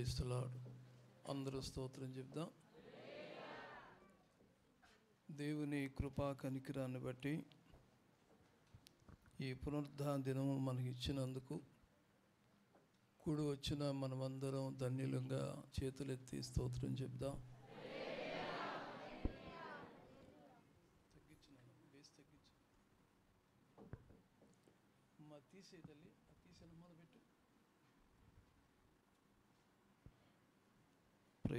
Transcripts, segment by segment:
క్రైస్తులాడు అందరూ స్తోత్రం చెప్దాం దేవుని కృపా కనికిరాన్ని బట్టి ఈ పునరుద్ధరణ దినము మనకి ఇచ్చినందుకు కూడి వచ్చిన మనమందరం ధన్యులంగా చేతులెత్తి స్తోత్రం చెప్దాం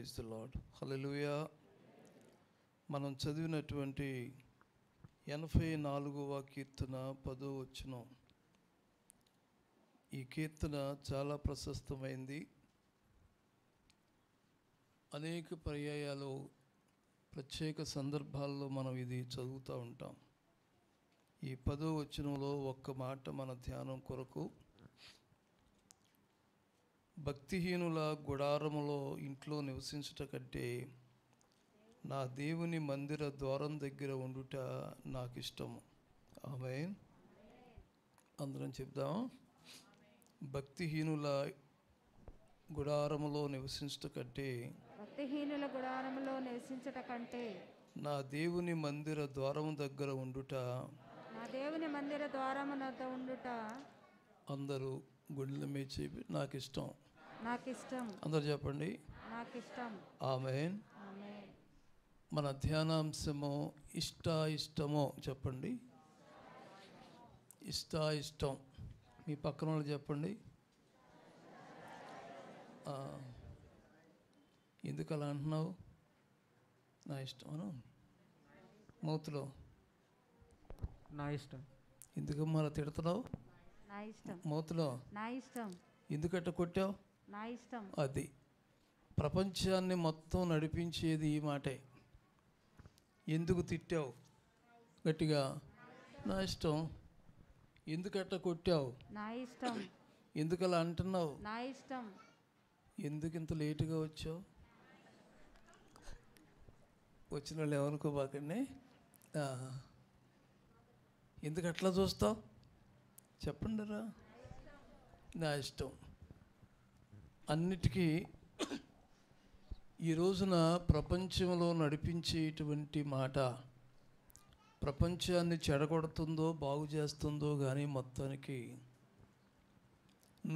ప్రైజ్ ద లాడ్ హలలుయా మనం చదివినటువంటి ఎనభై నాలుగవ కీర్తన పదో వచ్చిన ఈ కీర్తన చాలా ప్రశస్తమైంది అనేక పర్యాయాలు ప్రత్యేక సందర్భాల్లో మనం ఇది చదువుతూ ఉంటాం ఈ పదో వచనంలో ఒక్క మాట మన ధ్యానం కొరకు భక్తిహీనుల గుడారములో ఇంట్లో నివసించుట కంటే నా దేవుని మందిర ద్వారం దగ్గర ఉండుట నాకు ఇష్టము ఆమె అందరం చెప్దాం భక్తిహీనుల గుడారములో నివసించుట కంటే భక్తిహీనుల గుడారములో నివసించుట కంటే నా దేవుని మందిర ద్వారం దగ్గర ఉండుట నా దేవుని మందిర ద్వారమునొద్ద ఉండుట అందరూ గుండెల మీద చెప్పి నాకు ఇష్టం నాకు ఇష్టం అందరు చెప్పండి నాకు ఇష్టం ఆమెన్ మన ధ్యానాంశము ఇష్ట ఇష్టమో చెప్పండి ఇష్ట ఇష్టం మీ పక్కన వాళ్ళు చెప్పండి ఎందుకు అలా అంటున్నావు నా ఇష్టం మౌత్లో నా ఇష్టం ఎందుకు మళ్ళీ తిడుతున్నావు నా ఇష్టం మౌత్లో నా ఇష్టం ఎందుకట్ట కొట్టావు నా ఇష్టం అది ప్రపంచాన్ని మొత్తం నడిపించేది ఈ మాటే ఎందుకు తిట్టావు గట్టిగా నా ఇష్టం ఎందుకట్ట కొట్టావు నా ఇష్టం ఎందుకు అలా అంటున్నావు నా ఇష్టం ఎందుకు ఇంత లేటుగా వచ్చావు వచ్చిన వాళ్ళు ఏమనుకోబాకండి ఎందుకు అట్లా చూస్తావు చెప్పండి రా నా ఇష్టం అన్నిటికీ ఈ రోజున ప్రపంచంలో నడిపించేటువంటి మాట ప్రపంచాన్ని చెడగొడుతుందో బాగు చేస్తుందో కానీ మొత్తానికి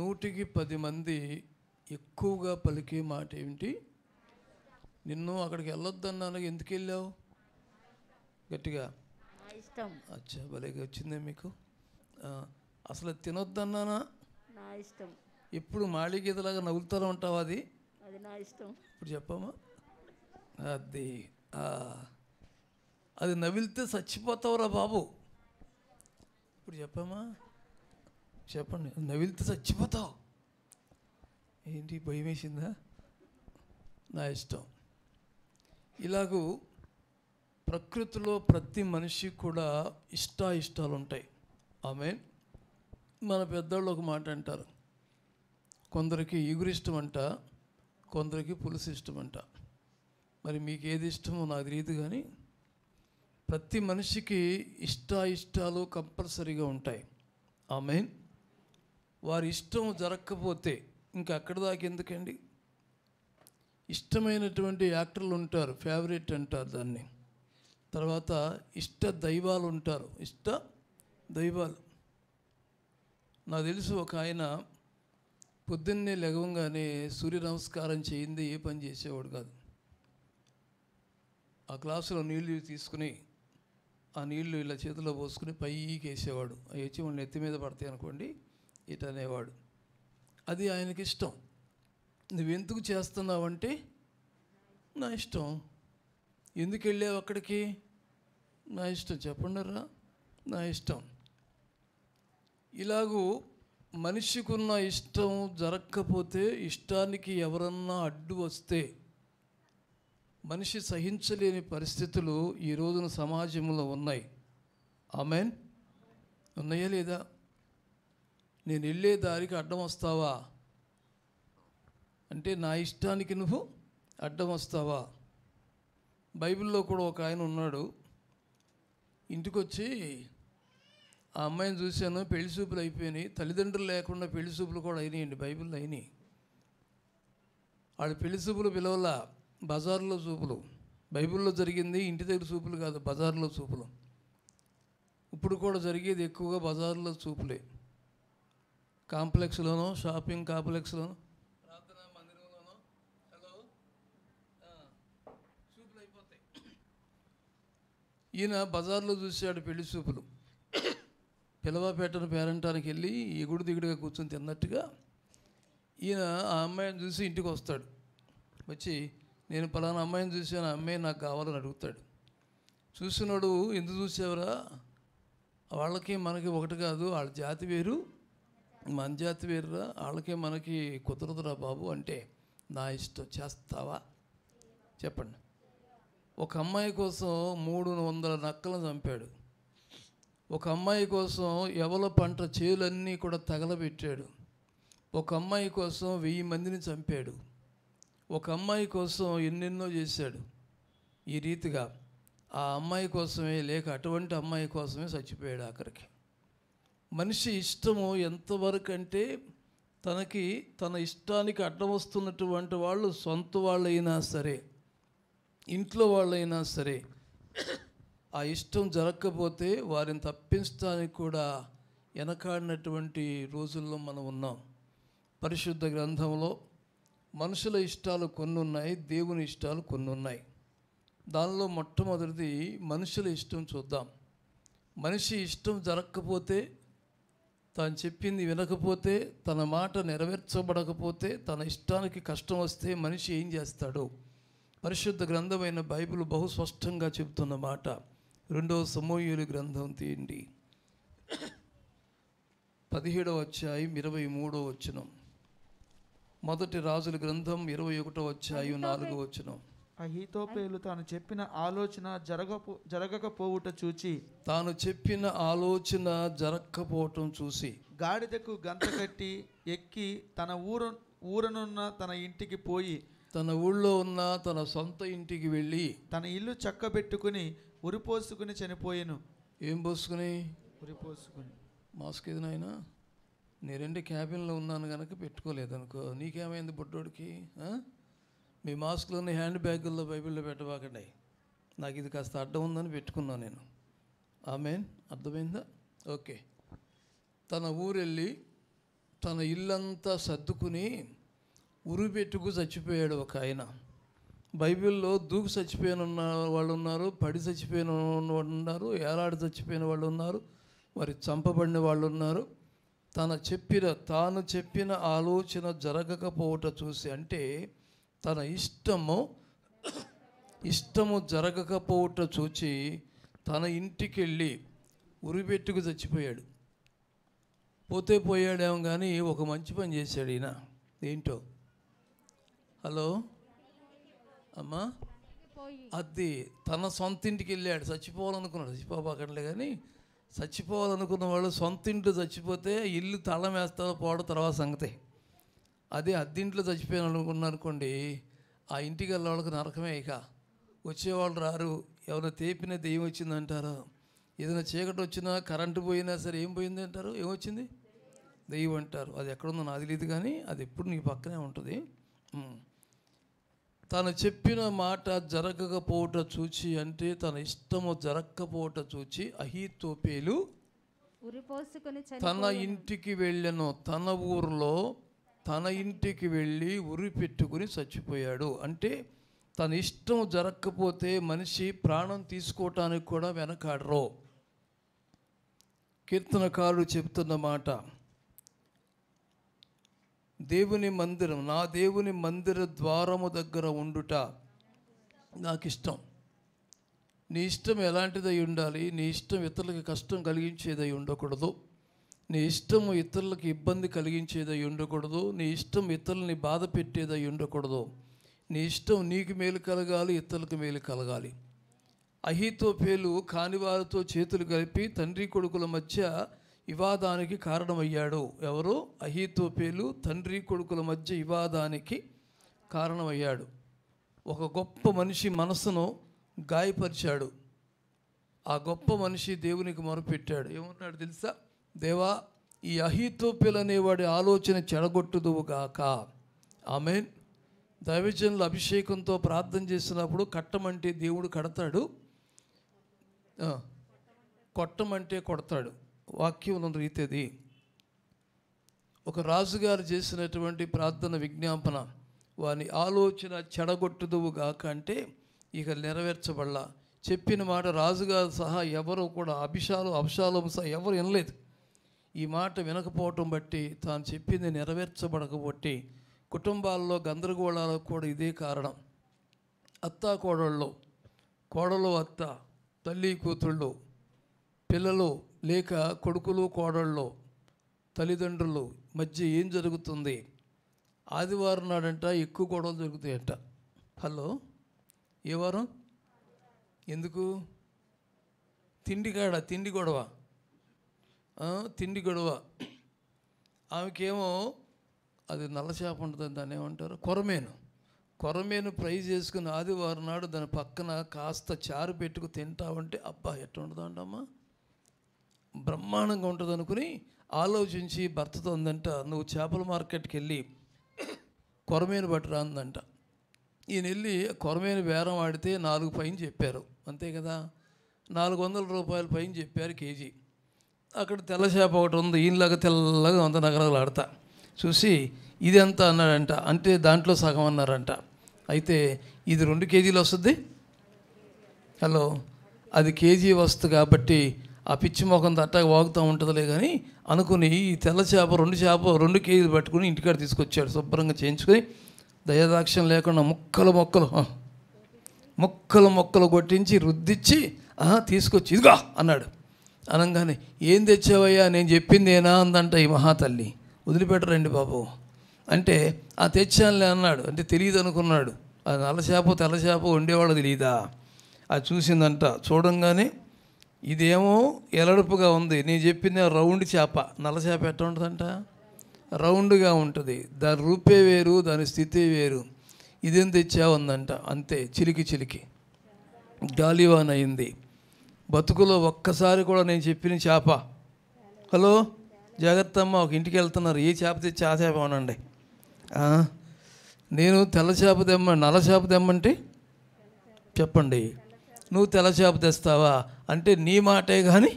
నూటికి పది మంది ఎక్కువగా పలికే మాట ఏమిటి నిన్ను అక్కడికి అన్నాను ఎందుకు వెళ్ళావు గట్టిగా ఇష్టం అచ్చా భలేగా వచ్చిందే మీకు అసలు తినొద్దన్నానా నా ఇష్టం ఇప్పుడు మాళిగీతలాగా నవ్వుతూనే ఉంటావు అది అది నా ఇష్టం ఇప్పుడు చెప్పమ్మా అది అది నవ్వితే చచ్చిపోతావురా బాబు ఇప్పుడు చెప్పమ్మా చెప్పండి నవ్వితే చచ్చిపోతావు ఏంటి భయం వేసిందా నా ఇష్టం ఇలాగూ ప్రకృతిలో ప్రతి మనిషి కూడా ఇష్టాయిష్టాలు ఉంటాయి ఆమె మన పెద్దోళ్ళు ఒక మాట అంటారు కొందరికి ఇగురు ఇష్టం అంట కొందరికి పులుసు ఇష్టం అంట మరి మీకు ఏది ఇష్టమో నాకు తెలియదు కానీ ప్రతి మనిషికి ఇష్ట ఇష్టాలు కంపల్సరీగా ఉంటాయి ఆ మెయిన్ వారి ఇష్టం జరగకపోతే ఇంకా అక్కడ దాకా ఎందుకండి ఇష్టమైనటువంటి యాక్టర్లు ఉంటారు ఫేవరెట్ అంటారు దాన్ని తర్వాత ఇష్ట దైవాలు ఉంటారు ఇష్ట దైవాలు నాకు తెలుసు ఒక ఆయన పొద్దున్నే లెగవంగానే సూర్య నమస్కారం చేయింది ఏ పని చేసేవాడు కాదు ఆ క్లాసులో నీళ్లు తీసుకుని ఆ నీళ్లు ఇలా చేతిలో పోసుకుని పైకి వేసేవాడు అవి వచ్చి మన నెత్తి మీద పడతాయి అనుకోండి ఇటు అనేవాడు అది ఆయనకి ఇష్టం నువ్వెందుకు చేస్తున్నావంటే నా ఇష్టం ఎందుకు వెళ్ళావు అక్కడికి నా ఇష్టం చెప్పండి నా ఇష్టం ఇలాగూ మనిషికున్న ఇష్టం జరగకపోతే ఇష్టానికి ఎవరన్నా అడ్డు వస్తే మనిషి సహించలేని పరిస్థితులు ఈ రోజున సమాజంలో ఉన్నాయి ఆమెన్ ఉన్నాయా లేదా నేను వెళ్ళే దారికి అడ్డం వస్తావా అంటే నా ఇష్టానికి నువ్వు అడ్డం వస్తావా బైబిల్లో కూడా ఒక ఆయన ఉన్నాడు ఇంటికొచ్చి ఆ అమ్మాయిని చూశాను పెళ్లి చూపులు అయిపోయినాయి తల్లిదండ్రులు లేకుండా పెళ్లి చూపులు కూడా అయినాయండి బైబిల్లో అయినాయి వాళ్ళు పెళ్లి చూపులు పిలవల బజార్లో చూపులు బైబిల్లో జరిగింది ఇంటి దగ్గర చూపులు కాదు బజార్లో చూపులు ఇప్పుడు కూడా జరిగేది ఎక్కువగా బజార్లో చూపులే కాంప్లెక్స్లోనో షాపింగ్ కాంప్లెక్స్లోనో చూపులు అయిపోతాయి ఈయన బజార్లో చూశాడు పెళ్లి చూపులు పిలవపేటను పేరంటానికి వెళ్ళి ఎగుడు దిగుడుగా కూర్చొని తిన్నట్టుగా ఈయన ఆ అమ్మాయిని చూసి ఇంటికి వస్తాడు వచ్చి నేను పలానా అమ్మాయిని ఆ అమ్మాయి నాకు కావాలని అడుగుతాడు చూసినాడు ఎందుకు చూసావరా వాళ్ళకి మనకి ఒకటి కాదు వాళ్ళ జాతి వేరు మన జాతి వేరురా వాళ్ళకి మనకి కుదరదురా బాబు అంటే నా ఇష్టం చేస్తావా చెప్పండి ఒక అమ్మాయి కోసం మూడు వందల నక్కలను చంపాడు ఒక అమ్మాయి కోసం ఎవల పంట చేలన్నీ కూడా తగలబెట్టాడు ఒక అమ్మాయి కోసం వెయ్యి మందిని చంపాడు ఒక అమ్మాయి కోసం ఎన్నెన్నో చేశాడు ఈ రీతిగా ఆ అమ్మాయి కోసమే లేక అటువంటి అమ్మాయి కోసమే చచ్చిపోయాడు ఆఖరికి మనిషి ఇష్టము ఎంతవరకు అంటే తనకి తన ఇష్టానికి అడ్డం వస్తున్నటువంటి వాళ్ళు సొంత వాళ్ళైనా సరే ఇంట్లో వాళ్ళైనా సరే ఆ ఇష్టం జరగకపోతే వారిని తప్పించడానికి కూడా వెనకాడినటువంటి రోజుల్లో మనం ఉన్నాం పరిశుద్ధ గ్రంథంలో మనుషుల ఇష్టాలు కొన్ని ఉన్నాయి దేవుని ఇష్టాలు కొన్ని ఉన్నాయి దానిలో మొట్టమొదటిది మనుషుల ఇష్టం చూద్దాం మనిషి ఇష్టం జరగకపోతే తాను చెప్పింది వినకపోతే తన మాట నెరవేర్చబడకపోతే తన ఇష్టానికి కష్టం వస్తే మనిషి ఏం చేస్తాడు పరిశుద్ధ గ్రంథమైన బైబిల్ బహు స్పష్టంగా చెబుతున్న మాట రెండో సమూహులు గ్రంథం తీయండి పదిహేడవ అధ్యాయం ఇరవై మూడో వచనం మొదటి రాజుల గ్రంథం ఇరవై ఒకటో అధ్యాయం నాలుగో వచనం అహితోపేలు తాను చెప్పిన ఆలోచన జరగపో జరగకపోవుట చూచి తాను చెప్పిన ఆలోచన జరగకపోవటం చూసి గాడిదకు గంత కట్టి ఎక్కి తన ఊరు ఊరనున్న తన ఇంటికి పోయి తన ఊళ్ళో ఉన్న తన సొంత ఇంటికి వెళ్ళి తన ఇల్లు చక్కబెట్టుకుని ఉరిపోసుకుని చనిపోయాను ఏం పోసుకుని ఉరిపోసుకుని మాస్క్ ఏదైనా నాయన నేను రెండు క్యాబిన్లో ఉన్నాను కనుక పెట్టుకోలేదనుకో నీకేమైంది బుడ్డోడికి మీ మాస్క్లో ఉన్న హ్యాండ్ బ్యాగుల్లో బైబిల్లో పెట్టబాకండి నాకు ఇది కాస్త అడ్డం ఉందని పెట్టుకున్నాను నేను ఆమెన్ అర్థమైందా ఓకే తన ఊరెళ్ళి తన ఇల్లంతా సర్దుకుని ఉరి పెట్టుకు చచ్చిపోయాడు ఒక ఆయన బైబిల్లో దూకు చచ్చిపోయిన వాళ్ళు ఉన్నారు పడి చచ్చిపోయిన వాళ్ళు ఉన్నారు ఏలాడి చచ్చిపోయిన వాళ్ళు ఉన్నారు మరి చంపబడిన వాళ్ళు ఉన్నారు తన చెప్పిన తాను చెప్పిన ఆలోచన జరగకపోవట చూసి అంటే తన ఇష్టము ఇష్టము జరగకపోవట చూచి తన ఇంటికి వెళ్ళి ఉరిపెట్టుకు చచ్చిపోయాడు పోతే పోయాడేమో కానీ ఒక మంచి పని చేశాడు ఈయన ఏంటో హలో అమ్మా అది తన సొంత ఇంటికి వెళ్ళాడు చచ్చిపోవాలనుకున్నాడు చచ్చిపోబాకండి కానీ చచ్చిపోవాలనుకున్న వాళ్ళు సొంత ఇంట్లో చచ్చిపోతే ఇల్లు తలం వేస్తారో పోవడం తర్వాత సంగతి అదే అద్దింట్లో చచ్చిపోయాను అనుకోండి ఆ ఇంటికి వెళ్ళే వాళ్ళకి నరకమే ఇక వచ్చేవాళ్ళు రారు ఎవరైనా తేపిన దెయ్యం వచ్చిందంటారు ఏదైనా చీకటి వచ్చినా కరెంటు పోయినా సరే ఏం పోయింది అంటారు ఏమొచ్చింది దెయ్యం అంటారు అది ఎక్కడుందో నాది లేదు కానీ అది ఎప్పుడు నీ పక్కనే ఉంటుంది తను చెప్పిన మాట జరగకపోవట చూచి అంటే తన ఇష్టము జరగకపోవట చూచి అహీతోపేలు పేలు తన ఇంటికి వెళ్ళను తన ఊర్లో తన ఇంటికి వెళ్ళి ఉరి పెట్టుకుని చచ్చిపోయాడు అంటే తన ఇష్టం జరగకపోతే మనిషి ప్రాణం తీసుకోవటానికి కూడా వెనకాడరు కీర్తనకారుడు చెప్తున్న మాట దేవుని మందిరం నా దేవుని మందిర ద్వారము దగ్గర ఉండుట నాకు ఇష్టం నీ ఇష్టం ఎలాంటిదై ఉండాలి నీ ఇష్టం ఇతరులకు కష్టం కలిగించేదై ఉండకూడదు నీ ఇష్టము ఇతరులకు ఇబ్బంది కలిగించేదై ఉండకూడదు నీ ఇష్టం ఇతరులని బాధ పెట్టేదై ఉండకూడదు నీ ఇష్టం నీకు మేలు కలగాలి ఇతరులకు మేలు కలగాలి అహితో పేలు కానివారితో చేతులు కలిపి తండ్రి కొడుకుల మధ్య వివాదానికి కారణమయ్యాడు ఎవరు అహీతోపేలు తండ్రి కొడుకుల మధ్య వివాదానికి కారణమయ్యాడు ఒక గొప్ప మనిషి మనసును గాయపరిచాడు ఆ గొప్ప మనిషి దేవునికి మొరపెట్టాడు ఏమన్నాడు తెలుసా దేవా ఈ అహీతోపేలు అనేవాడి ఆలోచన చెడగొట్టుదు గాక ఆమెన్ దైవజనుల అభిషేకంతో ప్రార్థన చేసినప్పుడు కట్టమంటే దేవుడు కడతాడు కొట్టమంటే కొడతాడు వాక్యం నందు రీతిది ఒక రాజుగారు చేసినటువంటి ప్రార్థన విజ్ఞాపన వాని ఆలోచన చెడగొట్టుదువుగాక అంటే ఇక నెరవేర్చబడ చెప్పిన మాట రాజుగారు సహా ఎవరు కూడా అభిషాలు అభిషాలు సహా ఎవరు వినలేదు ఈ మాట వినకపోవటం బట్టి తాను చెప్పింది నెరవేర్చబడకబట్టి కుటుంబాల్లో గందరగోళాలకు కూడా ఇదే కారణం అత్త కోడళ్ళు కోడలు అత్త తల్లి కూతుళ్ళు పిల్లలు లేక కొడుకులు కోడళ్ళు తల్లిదండ్రులు మధ్య ఏం జరుగుతుంది ఆదివారం నాడంట ఎక్కువ గొడవలు జరుగుతాయంట హలో ఏ వారం ఎందుకు తిండి కాడ తిండి గొడవ తిండి గొడవ ఆమెకేమో అది నల్ల చేప ఉంటుంది దాని ఏమంటారు కొరమేను కొరమేను ఫ్రై చేసుకుని ఆదివారం నాడు దాని పక్కన కాస్త చారు పెట్టుకు ఉంటే అబ్బా ఎట్లా ఉంటుందంటమ్మా బ్రహ్మాండంగా ఉంటుంది అనుకుని ఆలోచించి భర్తతో ఉందంట నువ్వు చేపల మార్కెట్కి వెళ్ళి కొరమేను పట్టురా అందంట ఈయన వెళ్ళి కొరమేను బేరం ఆడితే నాలుగు పైన చెప్పారు అంతే కదా నాలుగు వందల రూపాయలు పైన చెప్పారు కేజీ అక్కడ తెల్ల చేప ఒకటి ఉంది ఈయనలాగా తెల్లగా వంద నగరాలు ఆడతా చూసి ఇది ఎంత అన్నాడంట అంటే దాంట్లో సగం అన్నారంట అయితే ఇది రెండు కేజీలు వస్తుంది హలో అది కేజీ వస్తుంది కాబట్టి ఆ పిచ్చి మొఖం తట్ట వాగుతూ ఉంటుందిలే కానీ అనుకుని ఈ తెల్ల చేప రెండు చేప రెండు కేజీలు పెట్టుకుని ఇంటికాడ తీసుకొచ్చాడు శుభ్రంగా చేయించుకొని దయదాక్ష్యం లేకుండా ముక్కలు మొక్కలు ముక్కలు మొక్కలు కొట్టించి రుద్దిచ్చి ఆహా తీసుకొచ్చి ఇదిగా అన్నాడు అనగానే ఏం తెచ్చావయ్యా నేను చెప్పింది ఏనా అందంట ఈ మహాతల్లి వదిలిపెట్టరండి బాబు అంటే ఆ తెచ్చానులే అన్నాడు అంటే తెలియదు అనుకున్నాడు ఆ నల్ల చేప తెల్ల చేప వండేవాడు తెలియదా అది చూసిందంట చూడంగానే ఇదేమో ఎలడుపుగా ఉంది నేను చెప్పిన రౌండ్ చేప నల్ల చేప ఎట్లా ఉంటుందంట రౌండ్గా ఉంటుంది దాని రూపే వేరు దాని స్థితి వేరు ఇదేం ఉందంట అంతే చిలికి చిలికి గాలివాన్ అయింది బతుకులో ఒక్కసారి కూడా నేను చెప్పిన చేప హలో జాగ్రత్త అమ్మ ఒక ఇంటికి వెళ్తున్నారు ఏ చేప తెచ్చి ఆ చేప అనండి నేను తెల్ల చేప తెమ్మ నల్ల చేప తెమ్మంటే చెప్పండి నువ్వు తెల్లచాప తెస్తావా అంటే నీ మాటే కానీ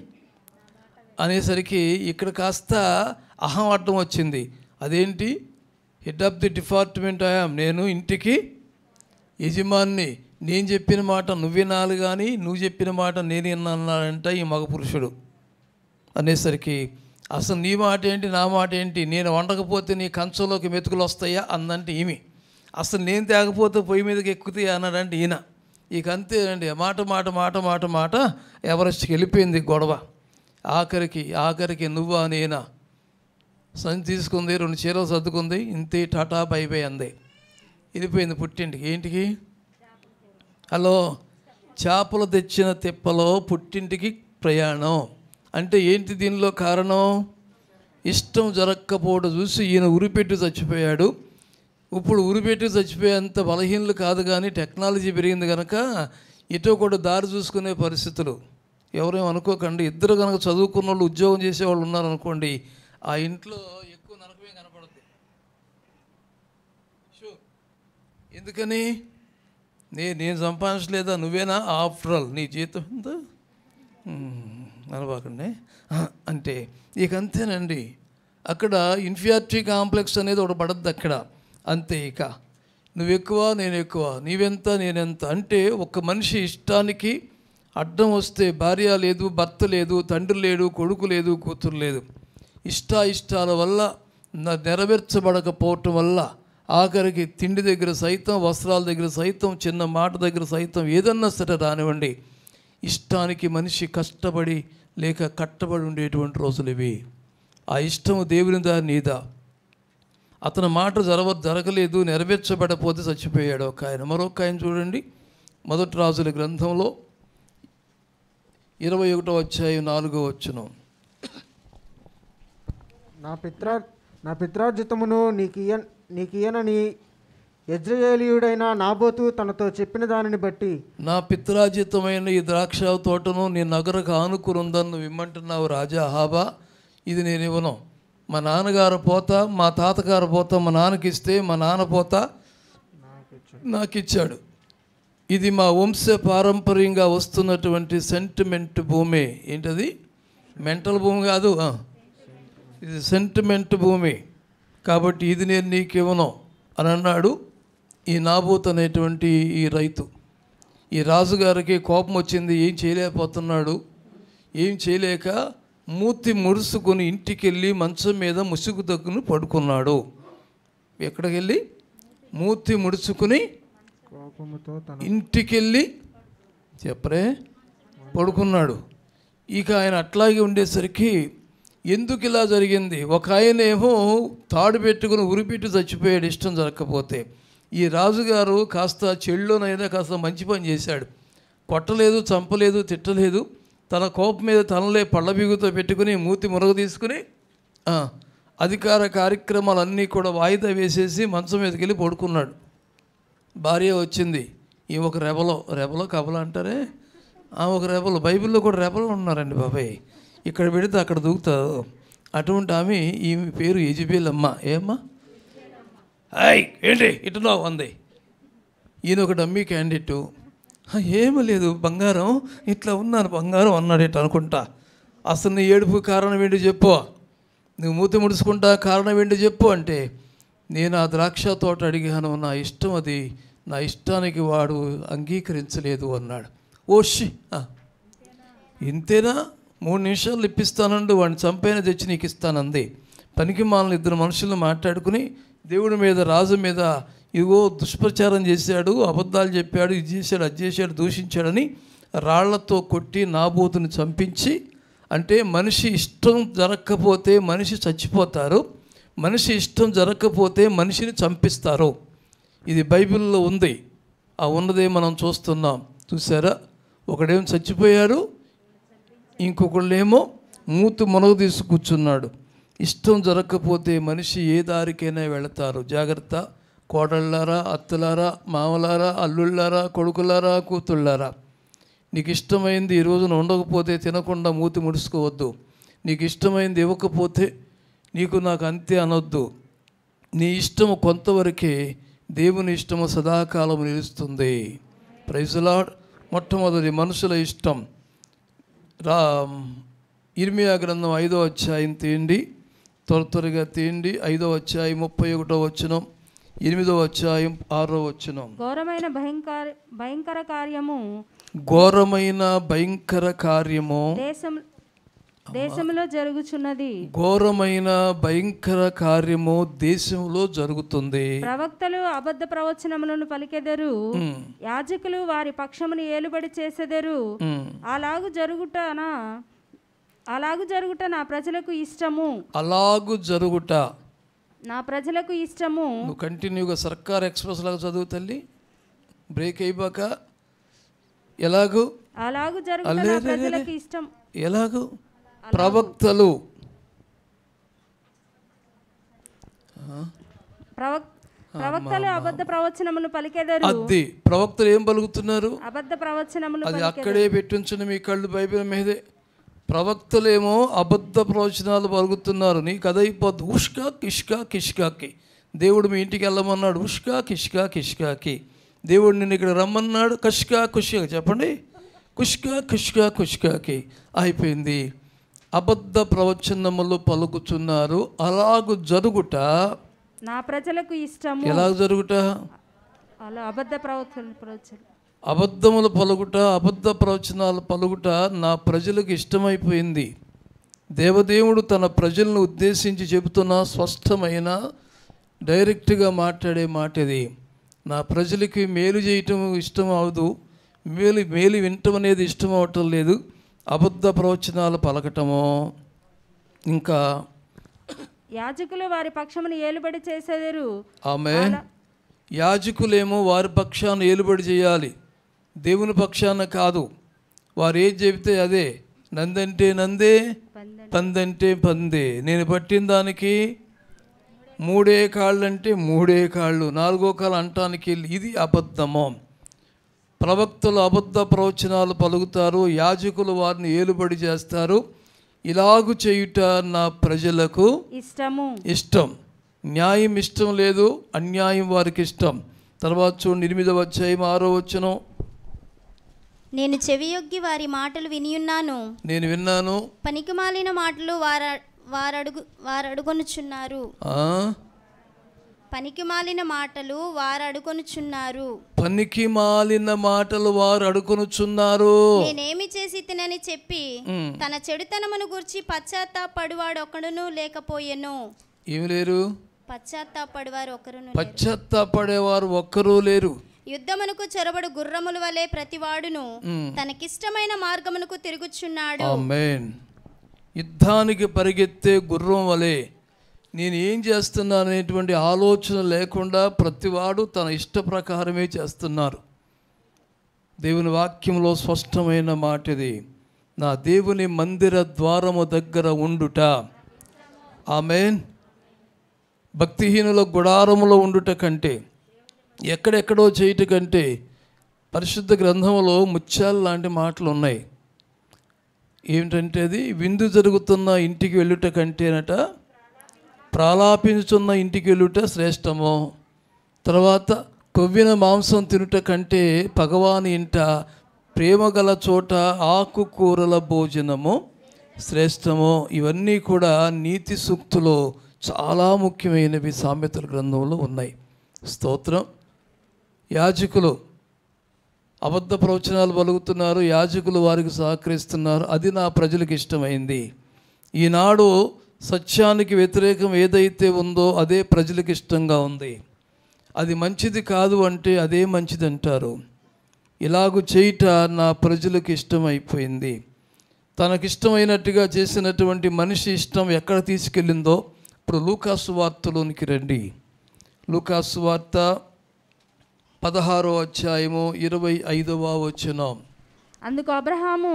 అనేసరికి ఇక్కడ కాస్త అహం అడ్డం వచ్చింది అదేంటి హెడ్ ఆఫ్ ది డిపార్ట్మెంట్ ఆయా నేను ఇంటికి యజమాన్ని నేను చెప్పిన మాట నువ్వు వినాలి కానీ నువ్వు చెప్పిన మాట నేను విన్నానంట ఈ మగ పురుషుడు అనేసరికి అసలు నీ మాట ఏంటి నా మాట ఏంటి నేను వండకపోతే నీ కంచంలోకి మెతుకులు వస్తాయా అందంటే ఈమె అసలు నేను తేకపోతే పొయ్యి మీదకి ఎక్కుతాయి అన్నాడంటే ఈయన ఇక అంతేనండి మాట మాట మాట మాట మాట ఎవరెస్ట్కి వెళ్ళిపోయింది గొడవ ఆఖరికి ఆఖరికి నువ్వా నేనా సంచి తీసుకుంది రెండు చీరలు సర్దుకుంది ఇంతే టాటా బై బై అంది వెళ్ళిపోయింది పుట్టింటికి ఏంటికి హలో చేపలు తెచ్చిన తిప్పలో పుట్టింటికి ప్రయాణం అంటే ఏంటి దీనిలో కారణం ఇష్టం జరగకపోవడం చూసి ఈయన ఉరిపెట్టి చచ్చిపోయాడు ఇప్పుడు ఉరిపెట్టి చచ్చిపోయేంత బలహీనలు కాదు కానీ టెక్నాలజీ పెరిగింది కనుక ఎటో కూడా దారి చూసుకునే పరిస్థితులు ఎవరేం అనుకోకండి ఇద్దరు కనుక చదువుకున్న వాళ్ళు ఉద్యోగం చేసేవాళ్ళు ఉన్నారనుకోండి ఆ ఇంట్లో ఎక్కువ నరకమే కనపడుతుంది షూర్ ఎందుకని నే నేను సంపాదించలేదా నువ్వేనా ఆఫ్టర్ ఆల్ నీ జీతం ఉందా అనబాకండి అంటే ఇక అంతేనండి అక్కడ ఇన్ఫియారిటీ కాంప్లెక్స్ అనేది ఒకటి పడద్దు అక్కడ అంతే ఇక నువ్వు ఎక్కువ నేను ఎక్కువ నీవెంత నేనెంత అంటే ఒక మనిషి ఇష్టానికి అడ్డం వస్తే భార్య లేదు భర్త లేదు తండ్రి లేడు కొడుకు లేదు కూతురు లేదు ఇష్ట ఇష్టాల వల్ల నెరవేర్చబడకపోవటం వల్ల ఆఖరికి తిండి దగ్గర సైతం వస్త్రాల దగ్గర సైతం చిన్న మాట దగ్గర సైతం ఏదన్నా సరే రానివ్వండి ఇష్టానికి మనిషి కష్టపడి లేక కట్టబడి ఉండేటువంటి రోజులు ఇవి ఆ ఇష్టము దేవుని దాని నీదా అతని మాట జరవ జరగలేదు నెరవేర్చబడపోతే చచ్చిపోయాడు ఒక ఆయన మరొక ఆయన చూడండి మొదటి రాజుల గ్రంథంలో ఇరవై ఒకటో అధ్యాయం నాలుగో వచ్చును నా పిత్రా నా పిత్రార్జితమును నీకు ఇయ్య నీకు ఇయ్యనని యజ్రయేలీయుడైన నాబోతు తనతో చెప్పిన దానిని బట్టి నా పిత్రార్జితమైన ఈ ద్రాక్ష తోటను నీ నగరకు ఆనుకునుందని విమ్మంటున్నావు రాజా హాబా ఇది నేను ఇవ్వను మా నాన్నగారు పోత మా తాతగారు పోత మా నాన్నకి ఇస్తే మా నాన్న పోత నాకు ఇచ్చాడు ఇది మా వంశ పారంపర్యంగా వస్తున్నటువంటి సెంటిమెంట్ భూమి ఏంటది మెంటల్ భూమి కాదు ఇది సెంటిమెంట్ భూమి కాబట్టి ఇది నేను నీకు ఇవ్వను అని అన్నాడు ఈ నాబూత్ అనేటువంటి ఈ రైతు ఈ రాజుగారికి కోపం వచ్చింది ఏం చేయలేకపోతున్నాడు ఏం చేయలేక మూతి మురుసుకొని ఇంటికి వెళ్ళి మంచం మీద ముసుగు దగ్గును పడుకున్నాడు ఎక్కడికి వెళ్ళి మూతి ముడుచుకుని ఇంటికి వెళ్ళి చెప్పరే పడుకున్నాడు ఇక ఆయన అట్లాగే ఉండేసరికి ఎందుకు ఇలా జరిగింది ఒక ఆయన ఏమో తాడు పెట్టుకుని ఉరిపెట్టి చచ్చిపోయాడు ఇష్టం జరగకపోతే ఈ రాజుగారు కాస్త చెళ్ళోనైనా కాస్త మంచి పని చేశాడు కొట్టలేదు చంపలేదు తిట్టలేదు తన కోపం మీద తనలే పళ్ళ బిగుతో పెట్టుకుని మూతి మురగ తీసుకుని అధికార కార్యక్రమాలన్నీ కూడా వాయిదా వేసేసి మంచం మీదకి వెళ్ళి పడుకున్నాడు భార్య వచ్చింది ఈ ఒక రెబలో రెబలో కబల అంటారే ఆ ఒక రెబలు బైబిల్లో కూడా రెబలు ఉన్నారండి బాబాయ్ ఇక్కడ పెడితే అక్కడ దూకుతారు అటువంటి ఆమె ఈమె పేరు ఎజిబేల్ అమ్మ ఏమ్మా హాయ్ ఏంటి నో ఉంది ఈయన ఒక డమ్మీ క్యాండిడేటు ఏమీ లేదు బంగారం ఇట్లా ఉన్నాను బంగారం అన్నాడు ఇట్లా అనుకుంటా అసలు నీ ఏడుపు కారణం ఏంటి చెప్పు నువ్వు మూతి ముడుచుకుంటా కారణం ఏంటి చెప్పు అంటే నేను ఆ ద్రాక్ష తోట అడిగాను నా ఇష్టం అది నా ఇష్టానికి వాడు అంగీకరించలేదు అన్నాడు ఓషి ఇంతేనా మూడు నిమిషాలు ఇప్పిస్తానండి వాడిని చంపైన తెచ్చి నీకు ఇస్తానంది పనికి మాలను ఇద్దరు మనుషులను మాట్లాడుకుని దేవుడి మీద రాజు మీద ఇగో దుష్ప్రచారం చేశాడు అబద్ధాలు చెప్పాడు ఇది చేశాడు అది చేశాడు దూషించాడని రాళ్లతో కొట్టి నాబోతుని చంపించి అంటే మనిషి ఇష్టం జరగకపోతే మనిషి చచ్చిపోతారు మనిషి ఇష్టం జరగకపోతే మనిషిని చంపిస్తారు ఇది బైబిల్లో ఉంది ఆ ఉన్నదే మనం చూస్తున్నాం చూసారా ఒకడేమో చచ్చిపోయాడు ఇంకొకళ్ళేమో మూతు మొనగ తీసుకు కూర్చున్నాడు ఇష్టం జరగకపోతే మనిషి ఏ దారికైనా వెళతారు జాగ్రత్త కోడళ్ళారా అత్తలారా మామలారా అల్లుళ్ళారా కొడుకులారా కూతుళ్ళారా నీకు ఇష్టమైంది ఈ రోజున ఉండకపోతే తినకుండా మూతి ముడుచుకోవద్దు నీకు ఇష్టమైంది ఇవ్వకపోతే నీకు నాకు అంతే అనొద్దు నీ ఇష్టము కొంతవరకే దేవుని ఇష్టము సదాకాలం నిలుస్తుంది ప్రైజులాడ్ మొట్టమొదటి మనుషుల ఇష్టం రా ఇర్మియా గ్రంథం ఐదో అధ్యాయం తీయండి త్వర త్వరగా తీయండి ఐదో అధ్యాయం ముప్పై ఒకటో వచ్చినాం ఎనిమిదో అధ్యాయం ఆరో వచ్చిన ఘోరమైన భయంకర భయంకర కార్యము ఘోరమైన భయంకర కార్యము దేశం దేశంలో జరుగుచున్నది ఘోరమైన భయంకర కార్యము దేశంలో జరుగుతుంది ప్రవక్తలు అబద్ధ ప్రవచనములను పలికెదరు యాజకులు వారి పక్షమును ఏలుబడి చేసెదరు అలాగు జరుగుట అలాగు జరుగుట నా ప్రజలకు ఇష్టము అలాగు జరుగుట నా ప్రజలకు ఇష్టము నువ్వు కంటిన్యూగా సర్కార్ ఎక్స్ప్రెస్ లాగా చదువు తల్లి బ్రేక్ అయిపోక ఎలాగూ అలాగూ జరుగుతుంది ప్రజలకు ఇష్టం ఎలాగూ ప్రవక్తలు ప్రవక్తలు అబద్ధ ప్రవచనములు పలికేదారు అది ప్రవక్తలు ఏం పలుకుతున్నారు అబద్ధ ప్రవచనములు అది అక్కడే పెట్టించను మీ కళ్ళు బైబిల్ మీదే ప్రవక్తలేమో అబద్ధ ప్రవచనాలు పలుకుతున్నారు నీ కథ అయిపోద్దు ఉష్కా కిష్కా కిష్కాకి దేవుడు మీ ఇంటికి వెళ్ళమన్నాడు ఉష్కా కిష్కా కిష్కాకి దేవుడు నిన్ను ఇక్కడ రమ్మన్నాడు కష్కా కుష్కా చెప్పండి కుష్కా కుష్కా కుష్కాకి అయిపోయింది అబద్ధ ప్రవచనములు పలుకుతున్నారు అలాగు జరుగుట నా ప్రజలకు ఇష్టం ఎలా జరుగుట అలా అబద్ధ ప్రవచన ప్రవచనం అబద్ధములు పలుకుట అబద్ధ ప్రవచనాలు పలుకుట నా ప్రజలకు ఇష్టమైపోయింది దేవదేవుడు తన ప్రజలను ఉద్దేశించి చెబుతున్న స్పష్టమైన డైరెక్ట్గా మాట్లాడే మాట ఇది నా ప్రజలకి మేలు చేయటం ఇష్టం అవదు మేలు మేలు వినటం అనేది ఇష్టం అవటం లేదు అబద్ధ ప్రవచనాలు పలకటము ఇంకా యాజకులు వారి పక్షమును ఏలుబడి చేసేదరు ఆమె యాజకులేమో వారి పక్షాన్ని ఏలుబడి చేయాలి దేవుని పక్షాన కాదు వారు ఏం చెబితే అదే నందంటే నందే పందంటే పందే నేను పట్టిన దానికి మూడే కాళ్ళు అంటే మూడే కాళ్ళు నాలుగో కాళ్ళు అంటానికి ఇది అబద్ధము ప్రవక్తలు అబద్ధ ప్రవచనాలు పలుకుతారు యాజకులు వారిని ఏలుబడి చేస్తారు ఇలాగు చేయుట నా ప్రజలకు ఇష్టము ఇష్టం న్యాయం ఇష్టం లేదు అన్యాయం వారికి ఇష్టం తర్వాత చూడండి ఎనిమిదవ అధ్యాయం ఆరో వచ్చనం నేను చెవియొగ్గి వారి మాటలు వినియున్నాను నేను విన్నాను పనికిమాలిన మాటలు వారు వారడుగు వారడుగొనుచున్నారు పనికిమాలిన మాటలు వారు అడుకొనుచున్నారు పనికి మాలిన మాటలు వారు అడుకొనుచున్నారు నేనేమి చేసి తినని చెప్పి తన చెడుతనమును గురించి పశ్చాత్తాపడువాడు ఒకడును లేకపోయేను ఏమి లేరు పశ్చాత్తాపడేవారు ఒకరు పశ్చాత్తాపడేవారు ఒక్కరూ లేరు యుద్ధమునకు చొరబడు గుర్రముల వలె ప్రతివాడును తనకిష్టమైన మార్గమునకు తిరుగుచున్నాడు యుద్ధానికి పరిగెత్తే గుర్రం వలె నేను ఏం చేస్తున్నాను అనేటువంటి ఆలోచన లేకుండా ప్రతివాడు తన ఇష్ట ప్రకారమే చేస్తున్నారు దేవుని వాక్యంలో స్పష్టమైన మాట ఇది నా దేవుని మందిర ద్వారము దగ్గర ఉండుట ఆమెన్ భక్తిహీనుల గుడారములో ఉండుట కంటే ఎక్కడెక్కడో చేయటం కంటే పరిశుద్ధ గ్రంథంలో ముత్యాలు లాంటి మాటలు ఉన్నాయి ఏమిటంటే అది విందు జరుగుతున్న ఇంటికి వెళ్ళుట కంటేనట ప్రాలాపించుతున్న ఇంటికి వెళ్ళుట శ్రేష్టము తర్వాత కొవ్విన మాంసం తినుట కంటే పగవాని ఇంట ప్రేమగల చోట ఆకుకూరల భోజనము శ్రేష్టము ఇవన్నీ కూడా నీతి సూక్తులో చాలా ముఖ్యమైనవి సామెతల గ్రంథంలో ఉన్నాయి స్తోత్రం యాజకులు అబద్ధ ప్రవచనాలు పలుకుతున్నారు యాజకులు వారికి సహకరిస్తున్నారు అది నా ప్రజలకు ఇష్టమైంది ఈనాడు సత్యానికి వ్యతిరేకం ఏదైతే ఉందో అదే ప్రజలకు ఇష్టంగా ఉంది అది మంచిది కాదు అంటే అదే మంచిది అంటారు ఇలాగు చేయుట నా ప్రజలకు ఇష్టమైపోయింది తనకిష్టమైనట్టుగా చేసినటువంటి మనిషి ఇష్టం ఎక్కడ తీసుకెళ్ళిందో ఇప్పుడు లూకాసు వార్తలోనికి రండి లూకాసు వార్త పదహారో అధ్యాయము ఇరవై ఐదవ వచనం అందుకు అబ్రహాము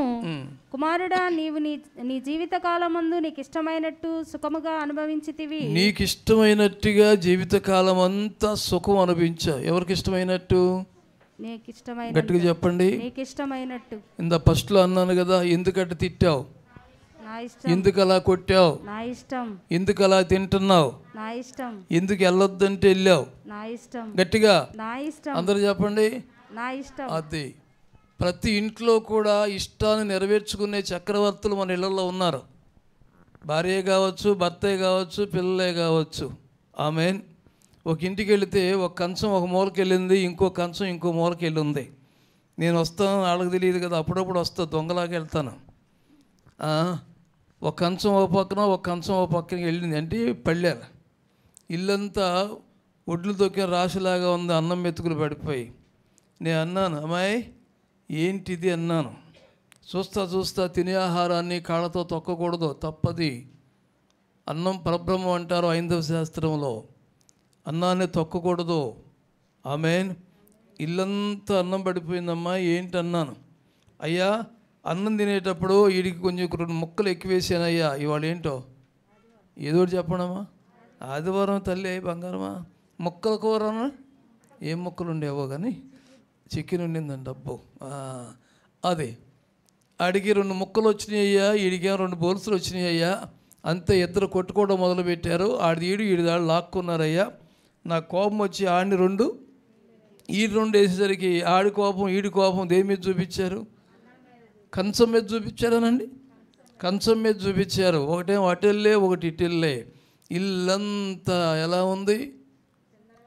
కుమారుడా నీవు నీ నీ జీవిత కాలమందు నీకు ఇష్టమైనట్టు సుఖముగా అనుభవించితివి నీకు ఇష్టమైనట్టుగా జీవిత కాలం అంతా సుఖం అనుభవించా ఎవరికి ఇష్టమైనట్టు నీకు ఇష్టమైన గట్టిగా చెప్పండి నీకు ఇష్టమైనట్టు ఇంత ఫస్ట్లో అన్నాను కదా ఎందుకంటే తిట్టావు ఎందుకు అలా కొట్టావు నా ఇష్టం ఎందుకు అలా తింటున్నావు నా ఇష్టం ఎందుకు వెళ్ళొద్దంటే వెళ్ళావు ఇష్టం గట్టిగా ఇష్టం అందరూ చెప్పండి నా ఇష్టం అది ప్రతి ఇంట్లో కూడా ఇష్టాన్ని నెరవేర్చుకునే చక్రవర్తులు మన ఇళ్లలో ఉన్నారు భార్య కావచ్చు భర్తే కావచ్చు పిల్లలే కావచ్చు ఆమె ఒక ఇంటికి వెళితే ఒక కంచం ఒక మూలకి వెళ్ళింది ఇంకో కంచం ఇంకో మూలకి వెళ్ళింది నేను వస్తాను వాళ్ళకి తెలియదు కదా అప్పుడప్పుడు వస్తా దొంగలాగా వెళ్తాను ఒక కంచం ఒక పక్కన ఒక కంచం ఒక పక్కన వెళ్ళింది అంటే పళ్ళారు ఇల్లంతా ఒడ్లు తొక్కిన రాశిలాగా ఉంది అన్నం మెతుకులు పడిపోయి నేను అన్నాను అమ్మాయి ఏంటిది అన్నాను చూస్తా చూస్తా తినే ఆహారాన్ని కాళ్ళతో తొక్కకూడదు తప్పది అన్నం పరబ్రహ్మం అంటారు ఐందవ శాస్త్రంలో అన్నాన్ని తొక్కకూడదు ఆమె ఇల్లంతా అన్నం పడిపోయిందమ్మా ఏంటి అన్నాను అయ్యా అన్నం తినేటప్పుడు వీడికి కొంచెం రెండు ముక్కలు అయ్యా ఇవాళ ఏంటో ఏదో చెప్పడమ్మా ఆదివారం తల్లి బంగారమా ముక్కల కూరను ఏం ముక్కలు ఉండేవో కానీ చికెన్ ఉండిందండి డబ్బు అదే అడిగి రెండు ముక్కలు వచ్చినాయ్యా ఈడికేం రెండు బోల్సులు వచ్చినాయ్యా అంతే ఇద్దరు కొట్టుకోవడం మొదలుపెట్టారు ఆడిది ఈడు ఈడు దాడు లాక్కున్నారయ్యా నా కోపం వచ్చి ఆడిని రెండు ఈడు రెండు వేసేసరికి ఆడి కోపం ఈడి కోపం దేని మీద చూపించారు కంచం మీద చూపించారనండి కంచం మీద చూపించారు ఒకటే అటెల్లే ఒకటి ఇటెల్లే ఇల్లంతా ఎలా ఉంది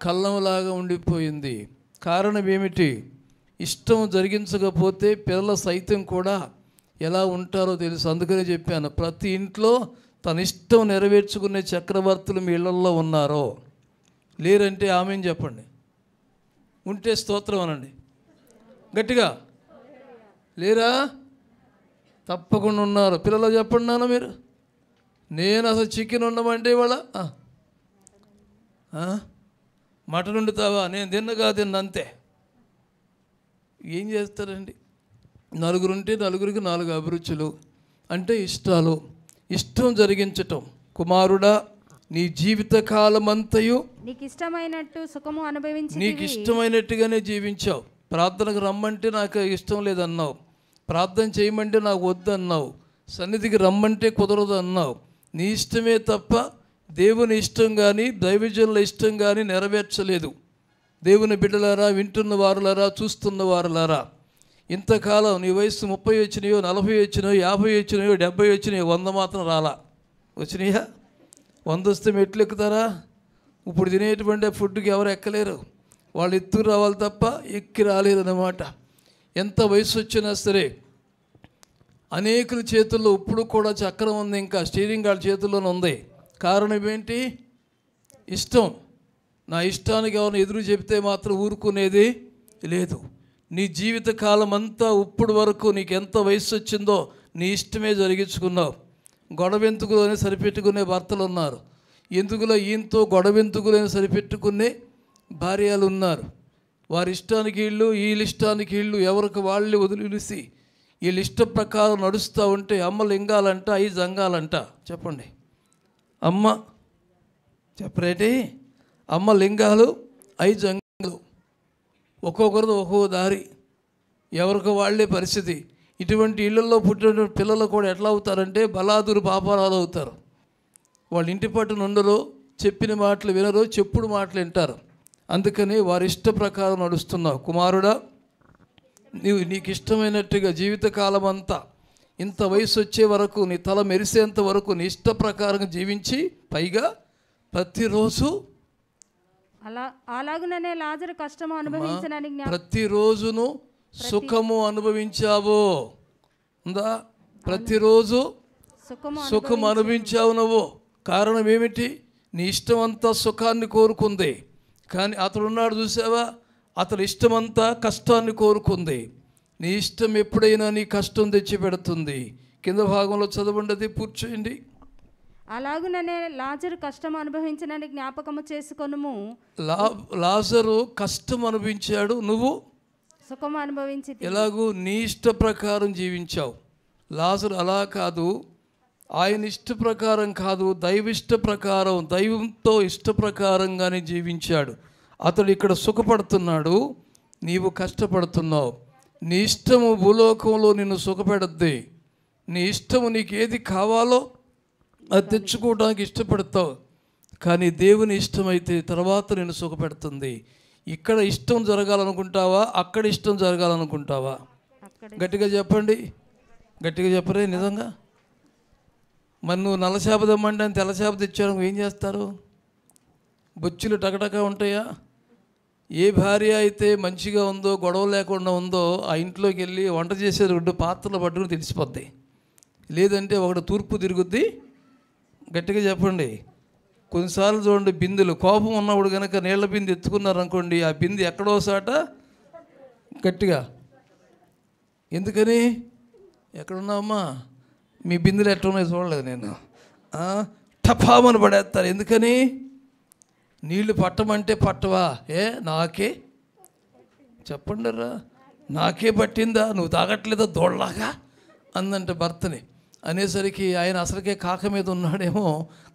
కళ్ళంలాగా ఉండిపోయింది కారణం ఏమిటి ఇష్టం జరిగించకపోతే పిల్లల సైతం కూడా ఎలా ఉంటారో తెలుసు అందుకనే చెప్పాను ప్రతి ఇంట్లో తన ఇష్టం నెరవేర్చుకునే చక్రవర్తులు మీ ఇళ్లల్లో ఉన్నారో లేరంటే ఆమెను చెప్పండి ఉంటే స్తోత్రం అనండి గట్టిగా లేరా తప్పకుండా ఉన్నారు పిల్లలు చెప్పండి నాన్న మీరు నేను అసలు చికెన్ ఉండమంటే ఇవాళ మటన్ వండుతావా నేను తిన్నగా తిన్నంతే ఏం చేస్తారండి నలుగురుంటే నలుగురికి నాలుగు అభిరుచులు అంటే ఇష్టాలు ఇష్టం జరిగించటం కుమారుడా నీ జీవిత కాలమంతయు నీకు ఇష్టమైనట్టు సుఖము అనుభవించి నీకు ఇష్టమైనట్టుగానే జీవించావు ప్రార్థనకు రమ్మంటే నాకు ఇష్టం లేదన్నావు ప్రార్థన చేయమంటే నాకు వద్దన్నావు సన్నిధికి రమ్మంటే కుదరదు అన్నావు నీ ఇష్టమే తప్ప దేవుని ఇష్టం కానీ దైవజనుల ఇష్టం కానీ నెరవేర్చలేదు దేవుని బిడ్డలారా వింటున్న వారులారా చూస్తున్న వారులారా ఇంతకాలం నీ వయసు ముప్పై వచ్చినాయో నలభై వచ్చినాయో యాభై వచ్చినాయో డెబ్బై వచ్చినాయో వంద మాత్రం రాలా వచ్చినాయా వంద వస్తే మెట్లు ఎక్కుతారా ఇప్పుడు తినేటువంటి ఫుడ్కి ఎవరు ఎక్కలేరు వాళ్ళు ఎత్తుకు రావాలి తప్ప ఎక్కి రాలేదన్నమాట ఎంత వయసు వచ్చినా సరే అనేకుల చేతుల్లో ఇప్పుడు కూడా చక్రం ఉంది ఇంకా స్టీరింగ్ వాళ్ళ చేతుల్లోనే ఉంది కారణం ఏంటి ఇష్టం నా ఇష్టానికి ఎవరిని ఎదురు చెప్తే మాత్రం ఊరుకునేది లేదు నీ జీవిత కాలం అంతా ఇప్పుడు వరకు నీకు ఎంత వయసు వచ్చిందో నీ ఇష్టమే జరిగించుకున్నావు గొడవెంతుకులోనే సరిపెట్టుకునే భర్తలు ఉన్నారు ఎందుకులో ఈయంతో గొడవెంతుకులైన సరిపెట్టుకునే భార్యలు ఉన్నారు వారి ఇష్టానికి వీళ్ళు వీళ్ళ ఇష్టానికి వీళ్ళు ఎవరికి వాళ్ళని వదిలిసి వీళ్ళ ఇష్ట ప్రకారం నడుస్తూ ఉంటే అమ్మలు ఇంగాలంట అవి జంగాలంట చెప్పండి అమ్మ చెప్పరేటి అమ్మ లింగాలు ఐదు అంగాలు ఒక్కొక్కరిది ఒక్కో దారి ఎవరికి వాళ్లే పరిస్థితి ఇటువంటి ఇళ్లలో పుట్టిన పిల్లలు కూడా ఎట్లా అవుతారంటే బలాదురు పాపరాలు అవుతారు వాళ్ళ ఇంటి పట్టున ఉండరు చెప్పిన మాటలు వినరు చెప్పుడు మాటలు వింటారు అందుకని వారి ఇష్ట ప్రకారం నడుస్తున్నావు కుమారుడా నీవు నీకు ఇష్టమైనట్టుగా జీవితకాలం అంతా ఇంత వయసు వచ్చే వరకు నీ తల మెరిసేంత వరకు నీ ఇష్ట ప్రకారం జీవించి పైగా ప్రతిరోజు అలా అలాగుననే లాజరు కష్టము అనుభవించనని ప్రతిరోజును సుఖము అనుభవించావు ఉందా ప్రతిరోజు సుఖం అనుభవించావు నువ్వు కారణం ఏమిటి నీ ఇష్టం అంతా సుఖాన్ని కోరుకుంది కానీ అతడున్నాడు చూసావా అతడి ఇష్టమంతా కష్టాన్ని కోరుకుంది నీ ఇష్టం ఎప్పుడైనా నీ కష్టం తెచ్చి పెడుతుంది కింద భాగంలో చదవండి పూర్చేయండి అలాగుననే లాజరు కష్టం అనుభవించడానికి జ్ఞాపకము చేసుకొనుము లాజరు కష్టం అనుభవించాడు నువ్వు సుఖం అనుభవించి ఎలాగూ నీ ఇష్ట ప్రకారం జీవించావు లాజరు అలా కాదు ఆయన ఇష్ట ప్రకారం కాదు దైవిష్ట ప్రకారం దైవంతో ఇష్ట ప్రకారంగానే జీవించాడు అతడు ఇక్కడ సుఖపడుతున్నాడు నీవు కష్టపడుతున్నావు నీ ఇష్టము భూలోకంలో నిన్ను సుఖపెడద్ది నీ ఇష్టము నీకు ఏది కావాలో అది తెచ్చుకోవడానికి ఇష్టపడతావు కానీ దేవుని ఇష్టమైతే తర్వాత నేను సుఖపెడుతుంది ఇక్కడ ఇష్టం జరగాలనుకుంటావా అక్కడ ఇష్టం జరగాలనుకుంటావా గట్టిగా చెప్పండి గట్టిగా చెప్పరే నిజంగా మరి నువ్వు నల్ల చేప తెమ్మంటే తెల్ల చేప తెచ్చాను ఏం చేస్తారు బొచ్చులు టకటకా ఉంటాయా ఏ భార్య అయితే మంచిగా ఉందో గొడవ లేకుండా ఉందో ఆ ఇంట్లోకి వెళ్ళి వంట చేసే రెండు పాత్రలు పట్టుకుని తెలిసిపోద్ది లేదంటే ఒకటి తూర్పు తిరుగుద్ది గట్టిగా చెప్పండి కొన్నిసార్లు చూడండి బిందులు కోపం ఉన్నప్పుడు కనుక నీళ్ల ఎత్తుకున్నారు ఎత్తుకున్నారనుకోండి ఆ బిందె ఎక్కడో సాట గట్టిగా ఎందుకని ఎక్కడున్నావమ్మా మీ బిందులు ఎట్లున్నాయో చూడలేదు నేను టఫామని పడేస్తారు ఎందుకని నీళ్లు పట్టమంటే పట్టవా ఏ నాకే చెప్పండి రా నాకే పట్టిందా నువ్వు తాగట్లేదా దోళ్లాగా అందంట భర్తని అనేసరికి ఆయన అసలుకే కాక మీద ఉన్నాడేమో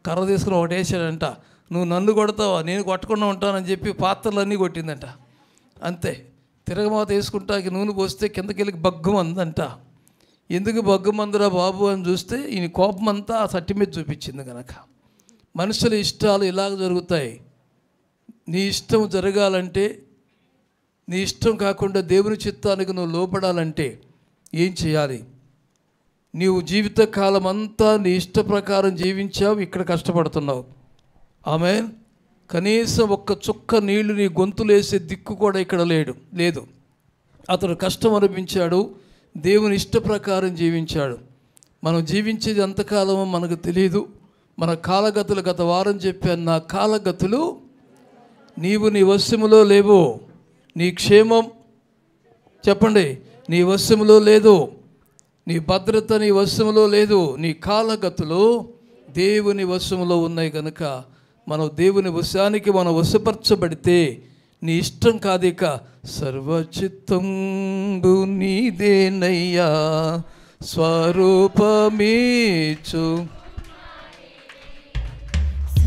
కర్ర తీసుకుని ఒకటేసాడంట నువ్వు నన్ను కొడతావా నేను కొట్టకుండా ఉంటానని చెప్పి పాత్రలన్నీ కొట్టిందంట అంతే తిరగమాత వేసుకుంటాకి నూనె పోస్తే కిందకెళ్ళకి బగ్గు అందంట ఎందుకు మందురా బాబు అని చూస్తే ఈయన కోపం అంతా ఆ సట్టి మీద చూపించింది కనుక మనుషుల ఇష్టాలు ఇలాగ జరుగుతాయి నీ ఇష్టం జరగాలంటే నీ ఇష్టం కాకుండా దేవుని చిత్తానికి నువ్వు లోపడాలంటే ఏం చేయాలి నీవు జీవితకాలం అంతా నీ ఇష్ట ప్రకారం జీవించావు ఇక్కడ కష్టపడుతున్నావు ఆమె కనీసం ఒక్క చుక్క నీళ్లు నీ గొంతులేసే దిక్కు కూడా ఇక్కడ లేడు లేదు అతడు కష్టం అనిపించాడు దేవుని ఇష్ట ప్రకారం జీవించాడు మనం జీవించేది ఎంతకాలమో మనకు తెలియదు మన కాలగతులు గత వారం చెప్పాను నా కాలగతులు నీవు నీ వస్యములో లేవు నీ క్షేమం చెప్పండి నీ వస్యములో లేదు నీ భద్రత నీ వస్యములో లేదు నీ కాలగతులు దేవుని వశములో ఉన్నాయి కనుక మనం దేవుని వశానికి మనం వశపరచబడితే నీ ఇష్టం కాదిక సర్వచిత్తంబు నీదేనయ్యా స్వరూపమీచు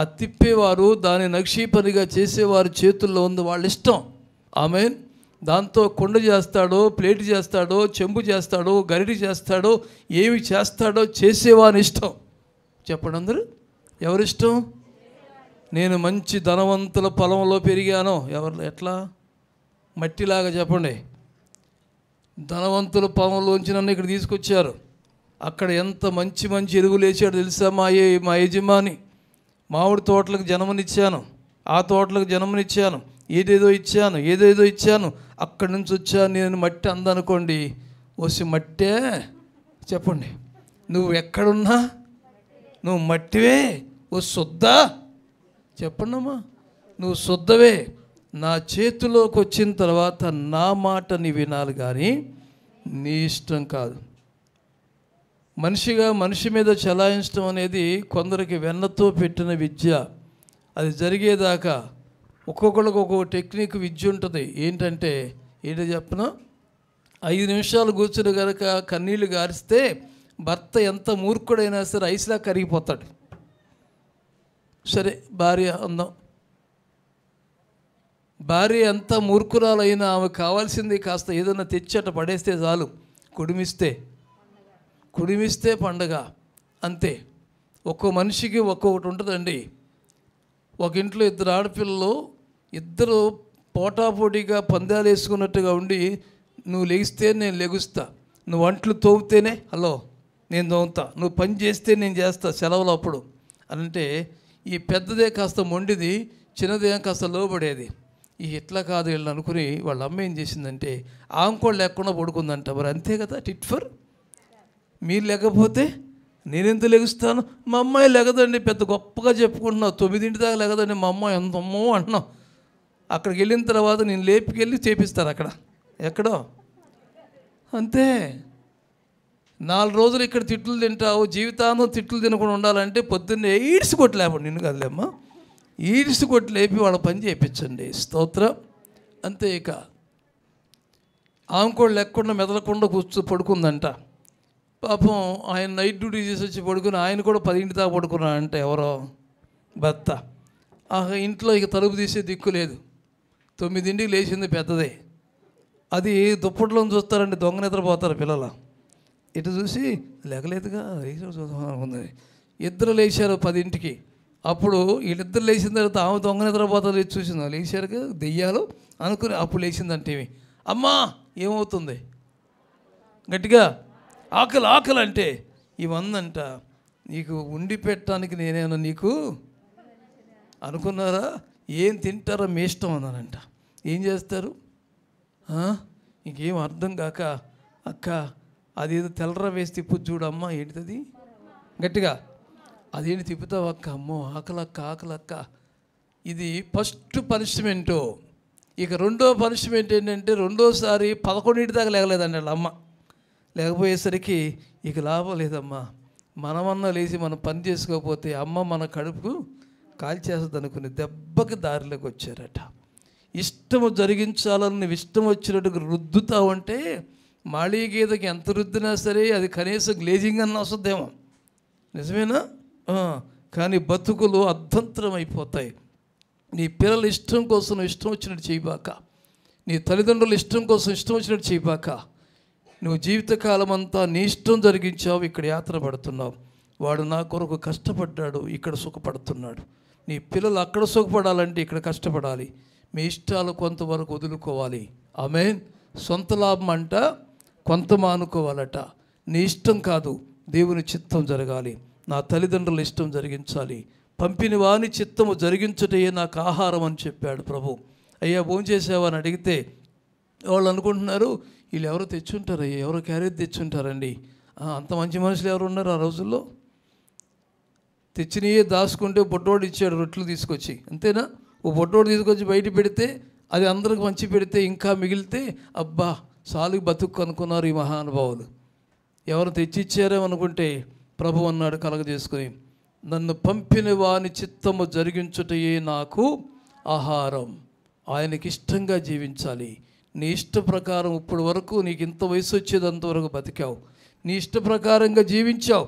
ఆ తిప్పేవారు దాని నక్షీపనిగా చేసేవారు చేతుల్లో ఉంది వాళ్ళ ఇష్టం ఆమె దాంతో కొండ చేస్తాడో ప్లేట్ చేస్తాడో చెంబు చేస్తాడో గరిడి చేస్తాడో ఏమి చేస్తాడో చేసేవాని ఇష్టం చెప్పండి అందరూ ఎవరిష్టం నేను మంచి ధనవంతుల పొలంలో పెరిగాను ఎవరు ఎట్లా మట్టిలాగా చెప్పండి ధనవంతుల ఉంచి నన్ను ఇక్కడ తీసుకొచ్చారు అక్కడ ఎంత మంచి మంచి ఎరువులు వేసాడు తెలుసా మా ఏ మా యజమాని మామిడి తోటలకు జన్మనిచ్చాను ఆ తోటలకు జన్మనిచ్చాను ఏదేదో ఇచ్చాను ఏదేదో ఇచ్చాను అక్కడి నుంచి వచ్చాను నేను మట్టి అందనుకోండి వచ్చి మట్టే చెప్పండి నువ్వు ఎక్కడున్నా నువ్వు మట్టివే ఓ శుద్ధ చెప్పండమ్మా నువ్వు శుద్ధవే నా చేతిలోకి వచ్చిన తర్వాత నా మాట నీ వినాలి కానీ నీ ఇష్టం కాదు మనిషిగా మనిషి మీద చలాయించడం అనేది కొందరికి వెన్నతో పెట్టిన విద్య అది జరిగేదాకా ఒక్కొక్కరికి ఒక్కొక్క టెక్నిక్ విద్య ఉంటుంది ఏంటంటే ఏంటి చెప్పిన ఐదు నిమిషాలు కూర్చుని కనుక కన్నీళ్ళు గారిస్తే భర్త ఎంత మూర్ఖుడైనా సరే ఐసులా కరిగిపోతాడు సరే భార్య అందాం భార్య ఎంత మూర్ఖురాలైనా ఆమె కావాల్సింది కాస్త ఏదైనా తెచ్చి అట్ట పడేస్తే చాలు కుడిమిస్తే కుడిమిస్తే పండగ అంతే ఒక్కో మనిషికి ఒక్కొక్కటి ఉంటుందండి ఒక ఇంట్లో ఇద్దరు ఆడపిల్లలు ఇద్దరు పోటాపోటీగా పందాలు వేసుకున్నట్టుగా ఉండి నువ్వు లెగిస్తే నేను లెగుస్తా నువ్వు వంటలు తోగితేనే హలో నేను తోముతా నువ్వు పని చేస్తే నేను చేస్తా సెలవులు అప్పుడు అంటే ఈ పెద్దదే కాస్త మొండిది చిన్నదే కాస్త లోబడేది ఈ ఇట్లా కాదు వీళ్ళు అనుకుని వాళ్ళ అమ్మ ఏం చేసిందంటే ఆమె లేకుండా పడుకుందంట మరి అంతే కదా టిట్ ఫర్ మీరు లేకపోతే నేనెంత లెగుస్తాను మా అమ్మాయి లెగదండి పెద్ద గొప్పగా చెప్పుకుంటున్నావు తొమ్మిదింటి దాకా లెగదండి మా అమ్మాయి ఎంత అమ్మో అంటున్నావు అక్కడికి వెళ్ళిన తర్వాత నేను లేపికెళ్ళి చేపిస్తారు అక్కడ ఎక్కడో అంతే నాలుగు రోజులు ఇక్కడ తిట్లు తింటావు జీవితాంతం తిట్లు తినకుండా ఉండాలంటే పొద్దున్నే ఈడ్స్ లేపండి నిన్ను కదలేమ్మా ఈడ్స్ కొట్టి లేపి వాళ్ళ పని చేయించండి స్తోత్రం అంతే ఇక ఆమె కూడా లేకుండా మెదలకుండా కూర్చో పడుకుందంట పాపం ఆయన నైట్ డ్యూటీ చేసి వచ్చి పడుకుని ఆయన కూడా పదింటి దాకా పడుకున్నాడు అంటే ఎవరో భర్త ఆ ఇంట్లో ఇక తలుపు తీసే దిక్కు లేదు తొమ్మిదింటికి లేచింది పెద్దదే అది దుప్పట్లో చూస్తారండి దొంగ నిద్రపోతారు పిల్లలు ఇటు చూసి లేకలేదుగా ఉంది ఇద్దరు లేచారు పదింటికి అప్పుడు వీళ్ళిద్దరు లేచిన తర్వాత ఆమె దొంగ నిద్రపోతారు చూసింది లేచారుగా దెయ్యాలు అనుకుని అప్పుడు లేచిందంటే అమ్మా ఏమవుతుంది గట్టిగా ఆకలి ఆకలి అంటే ఇవందంట నీకు ఉండి పెట్టడానికి నేనేనా నీకు అనుకున్నారా ఏం తింటారో మీ ఇష్టం అన్నారంట ఏం చేస్తారు ఇంకేం అర్థం కాక అక్క అదేదో తెల్లర వేసి తిప్పు చూడమ్మ ఏంటిది గట్టిగా అదేంటి తిప్పుతావు అక్క అమ్మో ఆకలక్క ఆకలక్క ఇది ఫస్ట్ పనిష్మెంటు ఇక రెండో పనిష్మెంట్ ఏంటంటే రెండోసారి పదకొండింటి దాకా లేగలేదండి వాళ్ళ అమ్మ లేకపోయేసరికి ఇక లాభం లేదమ్మా మనమన్నా లేచి మనం పని చేసుకోకపోతే అమ్మ మన కడుపు కాల్చేస్తుంది అనుకుని దెబ్బకి దారిలోకి వచ్చారట ఇష్టము జరిగించాలని ఇష్టం వచ్చినట్టుగా రుద్దుతా ఉంటే మాళీ గీతకి ఎంత రుద్దినా సరే అది కనీసం గ్లేజింగ్ అన్న వస్తుందేమో నిజమేనా కానీ బతుకులు అర్ధంతరం అయిపోతాయి నీ పిల్లల ఇష్టం కోసం ఇష్టం వచ్చినట్టు చేయబాక నీ తల్లిదండ్రుల ఇష్టం కోసం ఇష్టం వచ్చినట్టు చేయబాక నువ్వు జీవితకాలం అంతా నీ ఇష్టం జరిగించావు ఇక్కడ యాత్ర పడుతున్నావు వాడు నా కొరకు కష్టపడ్డాడు ఇక్కడ సుఖపడుతున్నాడు నీ పిల్లలు అక్కడ సుఖపడాలంటే ఇక్కడ కష్టపడాలి మీ ఇష్టాలు కొంతవరకు వదులుకోవాలి ఆమె సొంత లాభం అంట కొంత మానుకోవాలట నీ ఇష్టం కాదు దేవుని చిత్తం జరగాలి నా తల్లిదండ్రుల ఇష్టం జరిగించాలి పంపిన వాని చిత్తము జరిగించటయే నాకు ఆహారం అని చెప్పాడు ప్రభు అయ్యా భోజనం చేసావని అడిగితే వాళ్ళు అనుకుంటున్నారు వీళ్ళు ఎవరు తెచ్చుంటారు ఎవరు క్యారేజ్ తెచ్చుంటారండి అంత మంచి మనుషులు ఎవరు ఉన్నారు ఆ రోజుల్లో తెచ్చినయే దాచుకుంటే బొట్టోడు ఇచ్చాడు రొట్టెలు తీసుకొచ్చి అంతేనా ఓ బొట్టోడు తీసుకొచ్చి బయట పెడితే అది అందరికి మంచి పెడితే ఇంకా మిగిలితే అబ్బా సాలుకి బతుకు అనుకున్నారు ఈ మహానుభావులు ఎవరు తెచ్చిచ్చారో అనుకుంటే ప్రభు అన్నాడు కలగజేసుకుని నన్ను పంపిన వాని చిత్తము జరిగించుటయే నాకు ఆహారం ఆయనకి ఇష్టంగా జీవించాలి నీ ఇష్ట ప్రకారం ఇప్పుడు వరకు నీకు ఇంత వయసు వచ్చేదంతవరకు బతికావు నీ ఇష్ట ప్రకారంగా జీవించావు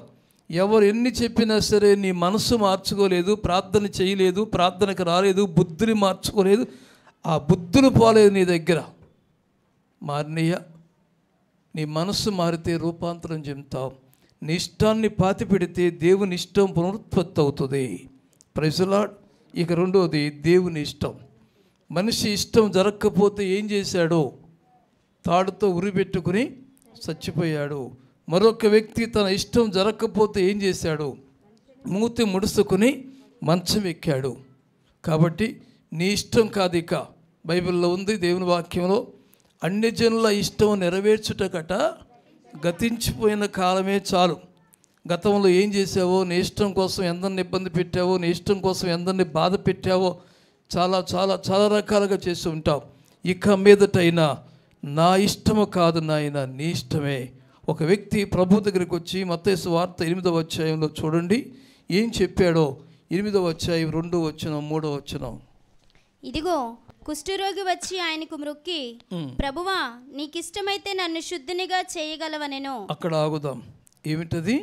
ఎవరు ఎన్ని చెప్పినా సరే నీ మనసు మార్చుకోలేదు ప్రార్థన చేయలేదు ప్రార్థనకు రాలేదు బుద్ధుని మార్చుకోలేదు ఆ బుద్ధులు పోలేదు నీ దగ్గర మారినయ్య నీ మనస్సు మారితే రూపాంతరం చెందుతావు నీ ఇష్టాన్ని పాతి పెడితే దేవుని ఇష్టం పునరుత్పత్తి అవుతుంది ప్రజలాడ్ ఇక రెండవది దేవుని ఇష్టం మనిషి ఇష్టం జరగకపోతే ఏం చేశాడు తాడుతో ఉరిపెట్టుకుని చచ్చిపోయాడు మరొక వ్యక్తి తన ఇష్టం జరగకపోతే ఏం చేశాడు మూతి ముడుసుకుని మంచం ఎక్కాడు కాబట్టి నీ ఇష్టం కాదు ఇక బైబిల్లో ఉంది దేవుని వాక్యంలో అన్ని జనుల ఇష్టం నెరవేర్చుటకట గతించిపోయిన కాలమే చాలు గతంలో ఏం చేసావో నీ ఇష్టం కోసం ఎందరిని ఇబ్బంది పెట్టావో నీ ఇష్టం కోసం ఎందరిని బాధ పెట్టావో చాలా చాలా చాలా రకాలుగా చేస్తూ ఉంటాం ఇక మీదటైనా నా ఇష్టము కాదు నాయన నీ ఇష్టమే ఒక వ్యక్తి ప్రభు దగ్గరికి వచ్చి మత్తేసు వార్త ఎనిమిదవ అధ్యాయంలో చూడండి ఏం చెప్పాడో ఎనిమిదవ అధ్యాయం రెండో వచ్చిన మూడో వచ్చిన ఇదిగో కుష్ఠరోగి వచ్చి ఆయనకు మృక్కి ప్రభువా నీకిష్టమైతే నన్ను శుద్ధినిగా నేను అక్కడ ఆగుదాం ఏమిటది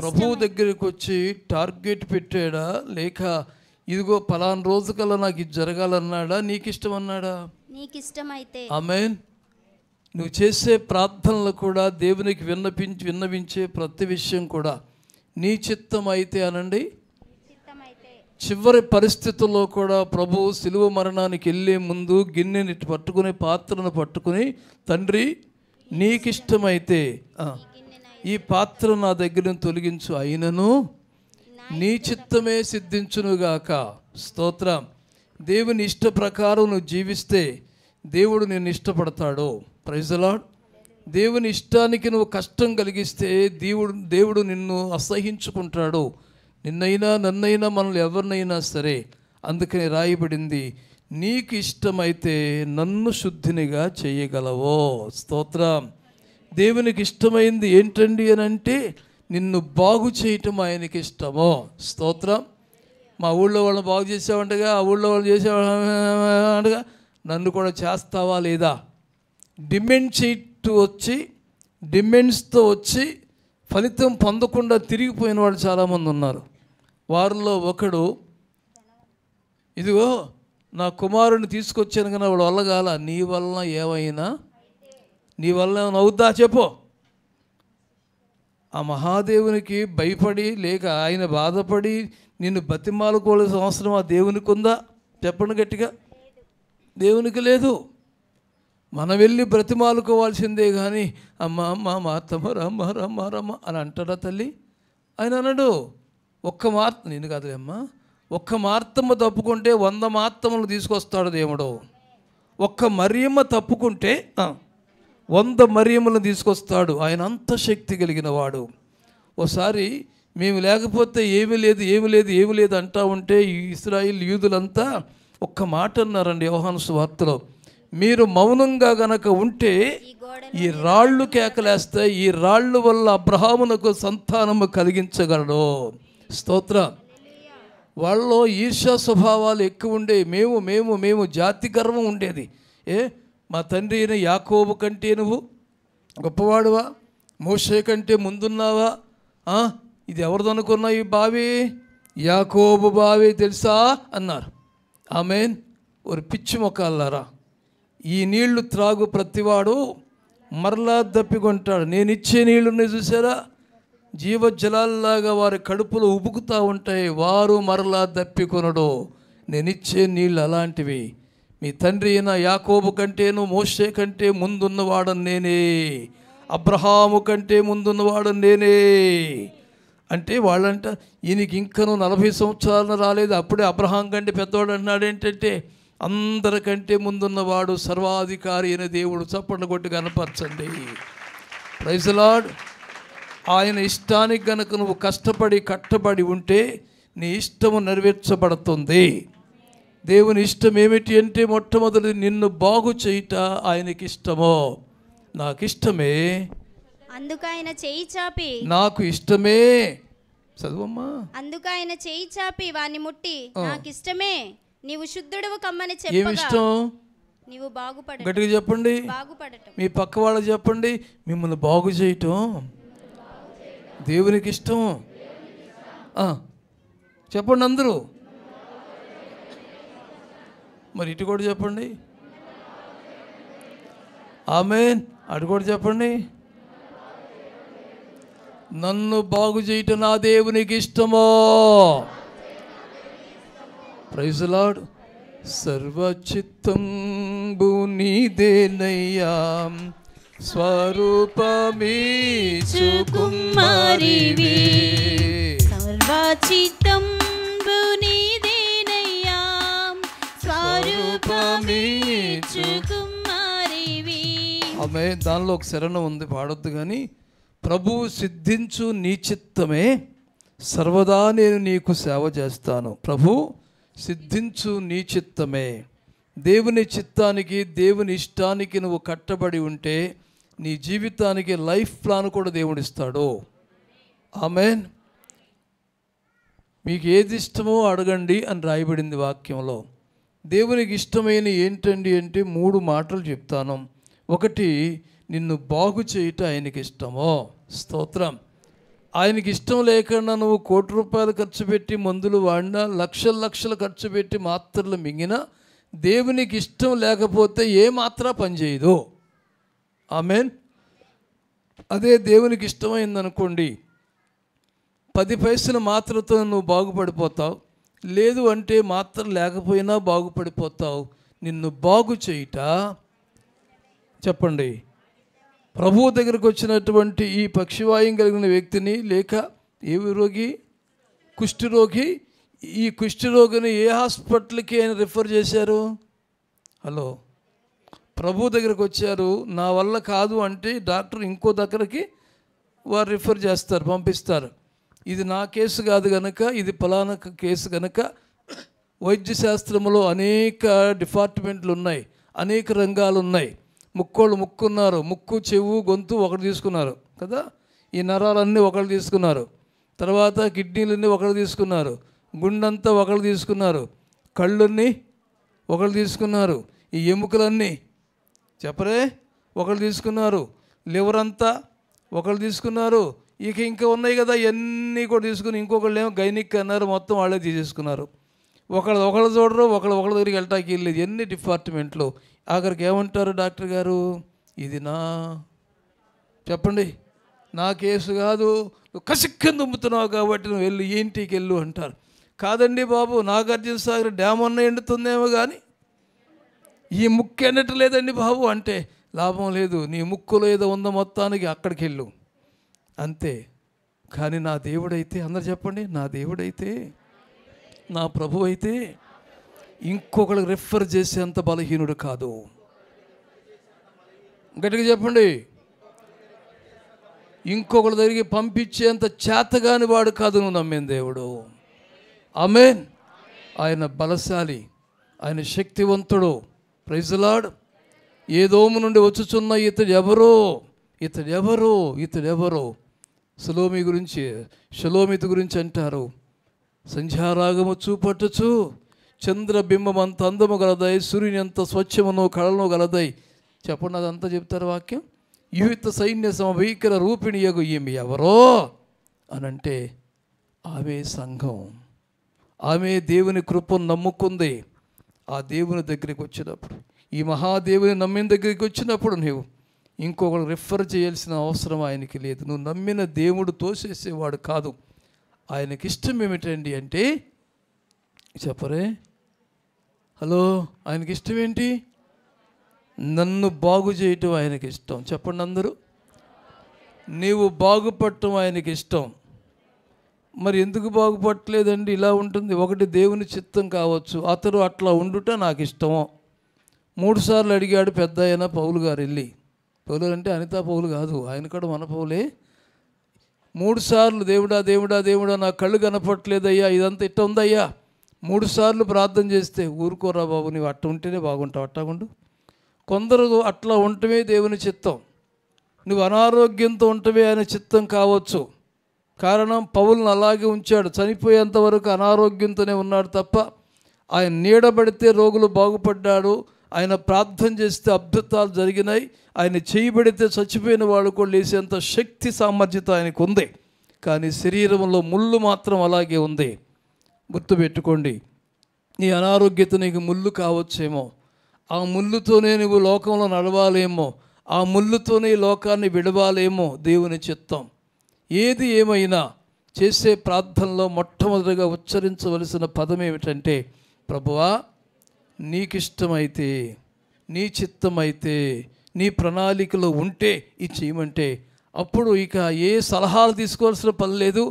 ప్రభు దగ్గరికి వచ్చి టార్గెట్ పెట్టాడా లేక ఇదిగో పలాన్ రోజు కల్లా నాకు ఇది జరగాలన్నాడా నీకు ఇష్టం అన్నాడా నీకు ఇష్టమైతే ఆమెన్ నువ్వు చేసే ప్రార్థనలు కూడా దేవునికి విన్నపించి విన్నవించే ప్రతి విషయం కూడా నీ చిత్తం అయితే అనండి చివరి పరిస్థితుల్లో కూడా ప్రభు సిలువ మరణానికి వెళ్ళే ముందు గిన్నెని పట్టుకుని పాత్రను పట్టుకుని తండ్రి నీకిష్టమైతే ఈ పాత్ర నా దగ్గర తొలగించు అయినను నీ చిత్తమే సిద్ధించునుగాక స్తోత్రం దేవుని ఇష్ట ప్రకారం నువ్వు జీవిస్తే దేవుడు నిన్ను ఇష్టపడతాడు ప్రైజలాడ్ దేవుని ఇష్టానికి నువ్వు కష్టం కలిగిస్తే దేవుడు దేవుడు నిన్ను అసహించుకుంటాడు నిన్నైనా నన్నైనా మనల్ని ఎవరినైనా సరే అందుకని రాయబడింది నీకు ఇష్టమైతే నన్ను శుద్ధినిగా చేయగలవో స్తోత్రం దేవునికి ఇష్టమైంది ఏంటండి అని అంటే నిన్ను బాగు చేయటం ఆయనకి ఇష్టము స్తోత్రం మా ఊళ్ళో వాళ్ళని బాగు చేసావంటగా ఆ ఊళ్ళో వాళ్ళు చేసేవాడుగా నన్ను కూడా చేస్తావా లేదా డిమెండ్ చేయటూ వచ్చి డిమెండ్స్తో వచ్చి ఫలితం పొందకుండా తిరిగిపోయిన వాళ్ళు చాలామంది ఉన్నారు వారిలో ఒకడు ఇదిగో నా కుమారుని తీసుకొచ్చాను కానీ వాడు వల్ల కాల నీ వల్ల ఏమైనా నీ వల్ల ఏమైనా అవుద్దా చెప్పు ఆ మహాదేవునికి భయపడి లేక ఆయన బాధపడి నిన్ను బతిమాలుకోవాల్సిన అవసరం ఆ దేవునికి ఉందా చెప్పండి గట్టిగా దేవునికి లేదు మనం వెళ్ళి బ్రతిమాలుకోవాల్సిందే కానీ అమ్మ అమ్మ మా రమ్మ రమ్మ రమ్మ అని అంటాడా తల్లి ఆయన అనడు ఒక్క మార్త నేను కాదులే అమ్మ ఒక్క మార్తమ్మ తప్పుకుంటే వంద మార్తములు తీసుకొస్తాడు దేవుడు ఒక్క మరియమ్మ తప్పుకుంటే వంద మరియములను తీసుకొస్తాడు ఆయన అంత శక్తి కలిగిన వాడు ఒకసారి మేము లేకపోతే ఏమీ లేదు ఏమి లేదు ఏమి లేదు అంటా ఉంటే ఇస్రాయిల్ యూదులంతా ఒక్క మాట అన్నారండి యోహాను వార్తలో మీరు మౌనంగా గనక ఉంటే ఈ రాళ్ళు కేకలేస్తే ఈ రాళ్ళు వల్ల అబ్రహామునకు సంతానము కలిగించగలడు స్తోత్ర వాళ్ళలో ఈర్ష్యా స్వభావాలు ఎక్కువ ఉండే మేము మేము మేము జాతి గర్వం ఉండేది ఏ మా తండ్రి అయిన యాకోబు కంటే నువ్వు గొప్పవాడువా మోషే కంటే ముందున్నావా ఇది ఎవరిది ఈ బావి యాకోబు బావి తెలుసా అన్నారు ఆమె ఒక పిచ్చి మొక్కల్లారా ఈ నీళ్లు త్రాగు ప్రతివాడు మరలా దప్పికొంటాడు నేను ఇచ్చే నీళ్లున్నాయి చూసారా జీవజలాల్లాగా వారి కడుపులో ఉబుకుతూ ఉంటాయి వారు మరలా దప్పికొనడు నేనిచ్చే నీళ్ళు అలాంటివి మీ తండ్రి అయిన యాకోబు కంటేను మోషే కంటే ముందున్నవాడని నేనే అబ్రహాము కంటే ముందున్నవాడని నేనే అంటే వాళ్ళంట ఈయనకి ఇంకనూ నలభై సంవత్సరాలు రాలేదు అప్పుడే అబ్రహాం కంటే పెద్దవాడు అన్నాడు ఏంటంటే అందరికంటే ముందున్నవాడు సర్వాధికారి అయిన దేవుడు చప్పట్లు కొట్టి కనపరచండి ప్రైజలాడ్ ఆయన ఇష్టానికి గనుక నువ్వు కష్టపడి కట్టబడి ఉంటే నీ ఇష్టము నెరవేర్చబడుతుంది దేవుని ఇష్టం ఏమిటి అంటే మొట్టమొదటి నిన్ను బాగు చేయుట ఆయనకి ఇష్టమో నాకు ఇష్టమే అందుకు ఆయన చేయి చాపి నాకు ఇష్టమే చదువమ్మా అందుకు ఆయన చేయి చాపి వాని ముట్టి నాకు ఇష్టమే నీవు శుద్ధుడవు కమ్మని చెప్పగా ఇష్టం నీవు బాగుపడ గట్టిగా చెప్పండి బాగుపడటం మీ పక్క వాళ్ళకి చెప్పండి మిమ్మల్ని బాగు చేయటం దేవునికి ఇష్టం చెప్పండి అందరూ మరి ఇటు కూడా చెప్పండి ఆమెన్ అటు కూడా చెప్పండి నన్ను బాగు చేయటం నా దేవునికి ఇష్టమో ప్రైజులాడు సర్వచిత్తంబు నీదేనయ్యా స్వరూపమీ సుకుమారివి సర్వచిత్తంబు నీదే ఆమె దానిలో ఒక శరణం ఉంది పాడొద్దు కానీ ప్రభువు సిద్ధించు నీ చిత్తమే సర్వదా నేను నీకు సేవ చేస్తాను ప్రభు సిద్ధించు నీ చిత్తమే దేవుని చిత్తానికి దేవుని ఇష్టానికి నువ్వు కట్టబడి ఉంటే నీ జీవితానికి లైఫ్ ప్లాన్ కూడా దేవుడిస్తాడు ఆమెన్ మీకు ఏది ఇష్టమో అడగండి అని రాయబడింది వాక్యంలో దేవునికి ఇష్టమైన ఏంటండి అంటే మూడు మాటలు చెప్తాను ఒకటి నిన్ను బాగు చేయట ఆయనకి ఇష్టమో స్తోత్రం ఆయనకి ఇష్టం లేకుండా నువ్వు కోటి రూపాయలు ఖర్చు పెట్టి మందులు వాడినా లక్షల లక్షలు ఖర్చు పెట్టి మాత్రలు మింగినా దేవునికి ఇష్టం లేకపోతే ఏ మాత్ర పనిచేయదు ఆమెన్ అదే దేవునికి ఇష్టమైందనుకోండి పది పైసలు మాత్రతో నువ్వు బాగుపడిపోతావు లేదు అంటే మాత్రం లేకపోయినా బాగుపడిపోతావు నిన్ను బాగు చేయుట చెప్పండి ప్రభువు దగ్గరకు వచ్చినటువంటి ఈ పక్షివాయం కలిగిన వ్యక్తిని లేక ఏ రోగి కుష్ఠరోగి ఈ కుష్ఠరోగిని ఏ హాస్పిటల్కి ఆయన రిఫర్ చేశారు హలో ప్రభు దగ్గరకు వచ్చారు నా వల్ల కాదు అంటే డాక్టర్ ఇంకో దగ్గరికి వారు రిఫర్ చేస్తారు పంపిస్తారు ఇది నా కేసు కాదు కనుక ఇది ఫలానా కేసు కనుక వైద్య శాస్త్రంలో అనేక డిపార్ట్మెంట్లు ఉన్నాయి అనేక రంగాలు ఉన్నాయి ముక్కోళ్ళు ముక్కున్నారు ముక్కు చెవు గొంతు ఒకటి తీసుకున్నారు కదా ఈ నరాలన్నీ ఒకళ్ళు తీసుకున్నారు తర్వాత కిడ్నీలన్నీ ఒకళ్ళు తీసుకున్నారు గుండంతా ఒకళ్ళు తీసుకున్నారు కళ్ళున్నీ ఒకళ్ళు తీసుకున్నారు ఈ ఎముకలన్నీ చెప్పరే ఒకళ్ళు తీసుకున్నారు లివర్ అంతా ఒకళ్ళు తీసుకున్నారు ఇక ఇంకా ఉన్నాయి కదా ఇవన్నీ కూడా తీసుకుని ఇంకొకళ్ళు ఏమో గైనిక్ అన్నారు మొత్తం వాళ్ళే తీసేసుకున్నారు ఒకళ్ళు ఒకళ్ళు చూడరు ఒకళ్ళు ఒకళ్ళ దగ్గరికి వెళ్ళటానికి వెళ్ళేది ఎన్ని డిపార్ట్మెంట్లు ఆఖరికి ఏమంటారు డాక్టర్ గారు ఇది నా చెప్పండి నా కేసు కాదు నువ్వు కసిక్కని దుమ్ముతున్నావు కాబట్టి నువ్వు వెళ్ళి ఏంటికి వెళ్ళు అంటారు కాదండి బాబు నాగార్జున సాగర్ డ్యామ్ అన్న ఎండుతుందేమో కానీ ఈ ముక్కు ఎండటం లేదండి బాబు అంటే లాభం లేదు నీ ముక్కులో ఏదో ఉందో మొత్తానికి అక్కడికి వెళ్ళు అంతే కానీ నా దేవుడైతే అందరు చెప్పండి నా దేవుడైతే నా ప్రభు అయితే రిఫర్ చేసే చేసేంత బలహీనుడు కాదు గట్టిగా చెప్పండి ఇంకొకళ్ళ దగ్గరికి పంపించేంత చేతగాని వాడు కాదు నువ్వు నమ్మేను దేవుడు ఆమెన్ ఆయన బలశాలి ఆయన శక్తివంతుడు ప్రైజలాడ్ ఏదోము నుండి వచ్చుచున్న ఇతడు ఎవరో ఇతడు ఎవరో ఇతడు ఎవరో సులోమి గురించి షలోమితు గురించి అంటారు సంధ్యారాగము చూపట్టుచు చంద్రబింబం అంత అందము గలదై సూర్యుని అంత స్వచ్ఛమును కళలను గలదై చెప్పండి అదంతా చెప్తారు వాక్యం యూహిత సైన్య సమభీకర రూపిణి యగు ఏమి ఎవరో అని అంటే ఆమె సంఘం ఆమె దేవుని కృపను నమ్ముకుంది ఆ దేవుని దగ్గరికి వచ్చినప్పుడు ఈ మహాదేవుని నమ్మిన దగ్గరికి వచ్చినప్పుడు నీవు ఇంకొకరు రిఫర్ చేయాల్సిన అవసరం ఆయనకి లేదు నువ్వు నమ్మిన దేవుడు తోసేసేవాడు కాదు ఆయనకి ఇష్టం ఏమిటండి అంటే చెప్పరే హలో ఆయనకి ఇష్టం ఏంటి నన్ను బాగు చేయటం ఆయనకి ఇష్టం చెప్పండి అందరూ నీవు బాగుపడటం ఆయనకి ఇష్టం మరి ఎందుకు బాగుపడలేదండి ఇలా ఉంటుంది ఒకటి దేవుని చిత్తం కావచ్చు అతడు అట్లా ఉండుట నాకు ఇష్టము మూడుసార్లు అడిగాడు పెద్ద అయినా పౌలు గారు వెళ్ళి పౌలు అంటే అనితా పౌలు కాదు ఆయన కూడా మన పౌలే మూడుసార్లు దేవుడా దేవుడా దేవుడా నా కళ్ళు కనపట్లేదయ్యా ఇదంతా ఇట్ట ఉందయ్యా మూడుసార్లు ప్రార్థన చేస్తే ఊరుకోరా బాబు నీవు అట్ట ఉంటేనే బాగుంటావు అట్టగుండు కొందరు అట్లా ఉండటమే దేవుని చిత్తం నువ్వు అనారోగ్యంతో ఉండటమే ఆయన చిత్తం కావచ్చు కారణం పౌలను అలాగే ఉంచాడు చనిపోయేంత వరకు అనారోగ్యంతోనే ఉన్నాడు తప్ప ఆయన నీడబడితే రోగులు బాగుపడ్డాడు ఆయన ప్రార్థన చేస్తే అద్భుతాలు జరిగినాయి ఆయన చేయబడితే చచ్చిపోయిన వాళ్ళు కూడా లేచేంత శక్తి సామర్థ్యత ఆయనకు ఉంది కానీ శరీరంలో ముళ్ళు మాత్రం అలాగే ఉంది గుర్తుపెట్టుకోండి నీ అనారోగ్యత నీకు ముళ్ళు కావచ్చేమో ఆ ముళ్ళుతోనే నువ్వు లోకంలో నడవాలేమో ఆ ముళ్ళుతోనే లోకాన్ని విడవాలేమో దేవుని చిత్తం ఏది ఏమైనా చేసే ప్రార్థనలో మొట్టమొదటిగా ఉచ్చరించవలసిన పదం ఏమిటంటే ప్రభువా నీకిష్టమైతే నీ చిత్తమైతే నీ ప్రణాళికలో ఉంటే ఇది చేయమంటే అప్పుడు ఇక ఏ సలహాలు తీసుకోవాల్సిన పని లేదు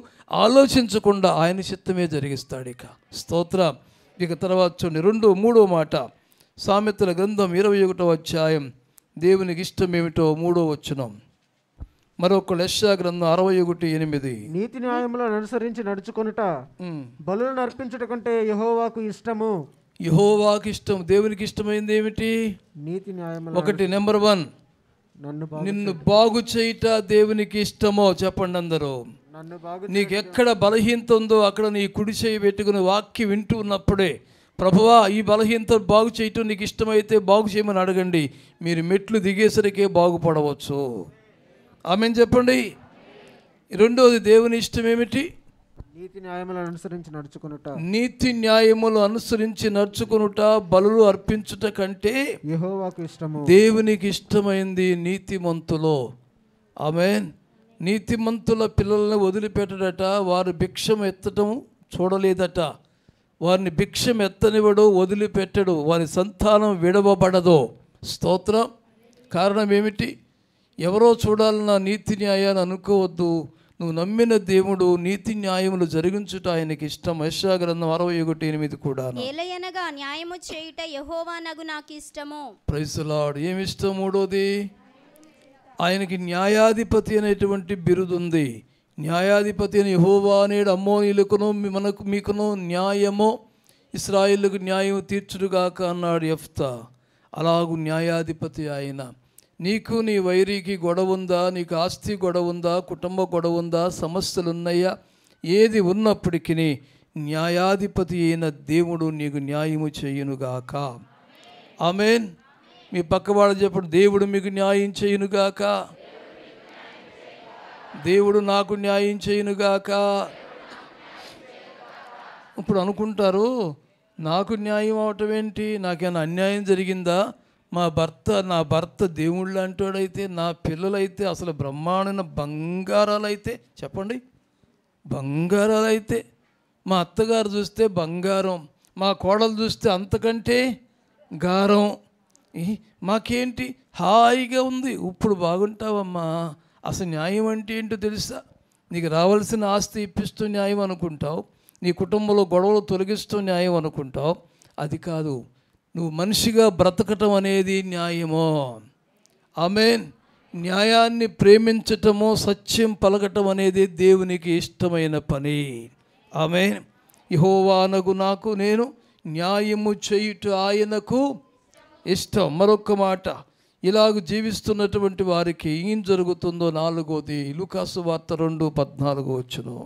ఆలోచించకుండా ఆయన చిత్తమే జరిగిస్తాడు ఇక స్తోత్ర ఇక తర్వాత చూడండి రెండు మూడో మాట సామెతల గ్రంథం ఇరవై ఒకటో అధ్యాయం దేవునికి ఇష్టం ఏమిటో మూడో వచ్చినాం మరొక లెస్సా గ్రంథం అరవై ఒకటి ఎనిమిది నీతి న్యాయంలో అనుసరించి నడుచుకొనుట బలులను అర్పించట కంటే యహోవాకు ఇష్టము యహోవాకి ఇష్టం దేవునికి ఇష్టమైంది ఏమిటి నీతి న్యాయం ఒకటి నెంబర్ వన్ నన్ను నిన్ను బాగు చేయుట దేవునికి ఇష్టమో చెప్పండి అందరూ నన్ను బాగు నీకు ఎక్కడ బలహీనత ఉందో అక్కడ నీ కుడి చేయి పెట్టుకుని వాక్యం వింటూ ఉన్నప్పుడే ప్రభువా ఈ బలహీనత బాగు చేయటం నీకు ఇష్టమైతే బాగు చేయమని అడగండి మీరు మెట్లు దిగేసరికే బాగుపడవచ్చు ఆమెను చెప్పండి రెండోది దేవుని ఇష్టం ఏమిటి నీతి న్యాయములను అనుసరించి నడుచుకునుట నీతి న్యాయములు అనుసరించి నడుచుకునుట బలులు అర్పించుట కంటే యహోవాకు ఇష్టము దేవునికి ఇష్టమైంది నీతిమంతులు ఆమెన్ నీతిమంతుల పిల్లల్ని వదిలిపెట్టడట వారు భిక్షం ఎత్తటం చూడలేదట వారిని భిక్షం ఎత్తనివ్వడు వదిలిపెట్టడు వారి సంతానం విడవబడదు స్తోత్రం కారణం ఏమిటి ఎవరో చూడాలన్నా నీతి న్యాయాన్ని అనుకోవద్దు నువ్వు నమ్మిన దేవుడు నీతి న్యాయములు జరిగించుట ఆయనకి ఇష్టం యశా గ్రంథం అరవై ఒకటి ఎనిమిది కూడా ఏలయనగా న్యాయము చేయుట యహోవా నగు నాకు ఇష్టము ప్రైసులాడు ఏమి ఇష్టం మూడోది ఆయనకి న్యాయాధిపతి అనేటువంటి బిరుదు ఉంది న్యాయాధిపతి అని యహోవా అనేడు అమ్మో నీలకును మనకు మీకును న్యాయమో ఇస్రాయిల్కు న్యాయం తీర్చుడుగాక అన్నాడు ఎఫ్తా అలాగూ న్యాయాధిపతి ఆయన నీకు నీ వైరీకి గొడవ ఉందా నీకు ఆస్తి గొడవ ఉందా కుటుంబ గొడవ ఉందా సమస్యలు ఉన్నాయా ఏది ఉన్నప్పటికీ న్యాయాధిపతి అయిన దేవుడు నీకు న్యాయము చేయునుగాక ఆమెన్ మీ వాళ్ళు చెప్పడు దేవుడు మీకు న్యాయం చేయునుగాక దేవుడు నాకు న్యాయం చేయునుగాక ఇప్పుడు అనుకుంటారు నాకు న్యాయం అవటం ఏంటి నాకేమైనా అన్యాయం జరిగిందా మా భర్త నా భర్త దేవుళ్ళు అంటాడైతే నా పిల్లలైతే అసలు బ్రహ్మాండమైన బంగారాలైతే చెప్పండి బంగారాలైతే మా అత్తగారు చూస్తే బంగారం మా కోడలు చూస్తే అంతకంటే గారం మాకేంటి హాయిగా ఉంది ఇప్పుడు బాగుంటావమ్మా అసలు న్యాయం అంటే ఏంటో తెలుసా నీకు రావాల్సిన ఆస్తి ఇప్పిస్తూ న్యాయం అనుకుంటావు నీ కుటుంబంలో గొడవలు తొలగిస్తూ న్యాయం అనుకుంటావు అది కాదు నువ్వు మనిషిగా బ్రతకటం అనేది న్యాయమో ఆమెన్ న్యాయాన్ని ప్రేమించటము సత్యం పలకటం అనేది దేవునికి ఇష్టమైన పని ఆమె యహోవానగు నాకు నేను న్యాయము చేయుట ఆయనకు ఇష్టం మరొక మాట ఇలాగ జీవిస్తున్నటువంటి వారికి ఏం జరుగుతుందో నాలుగోది ఇలుకాసు వార్త రెండు పద్నాలుగు వచ్చును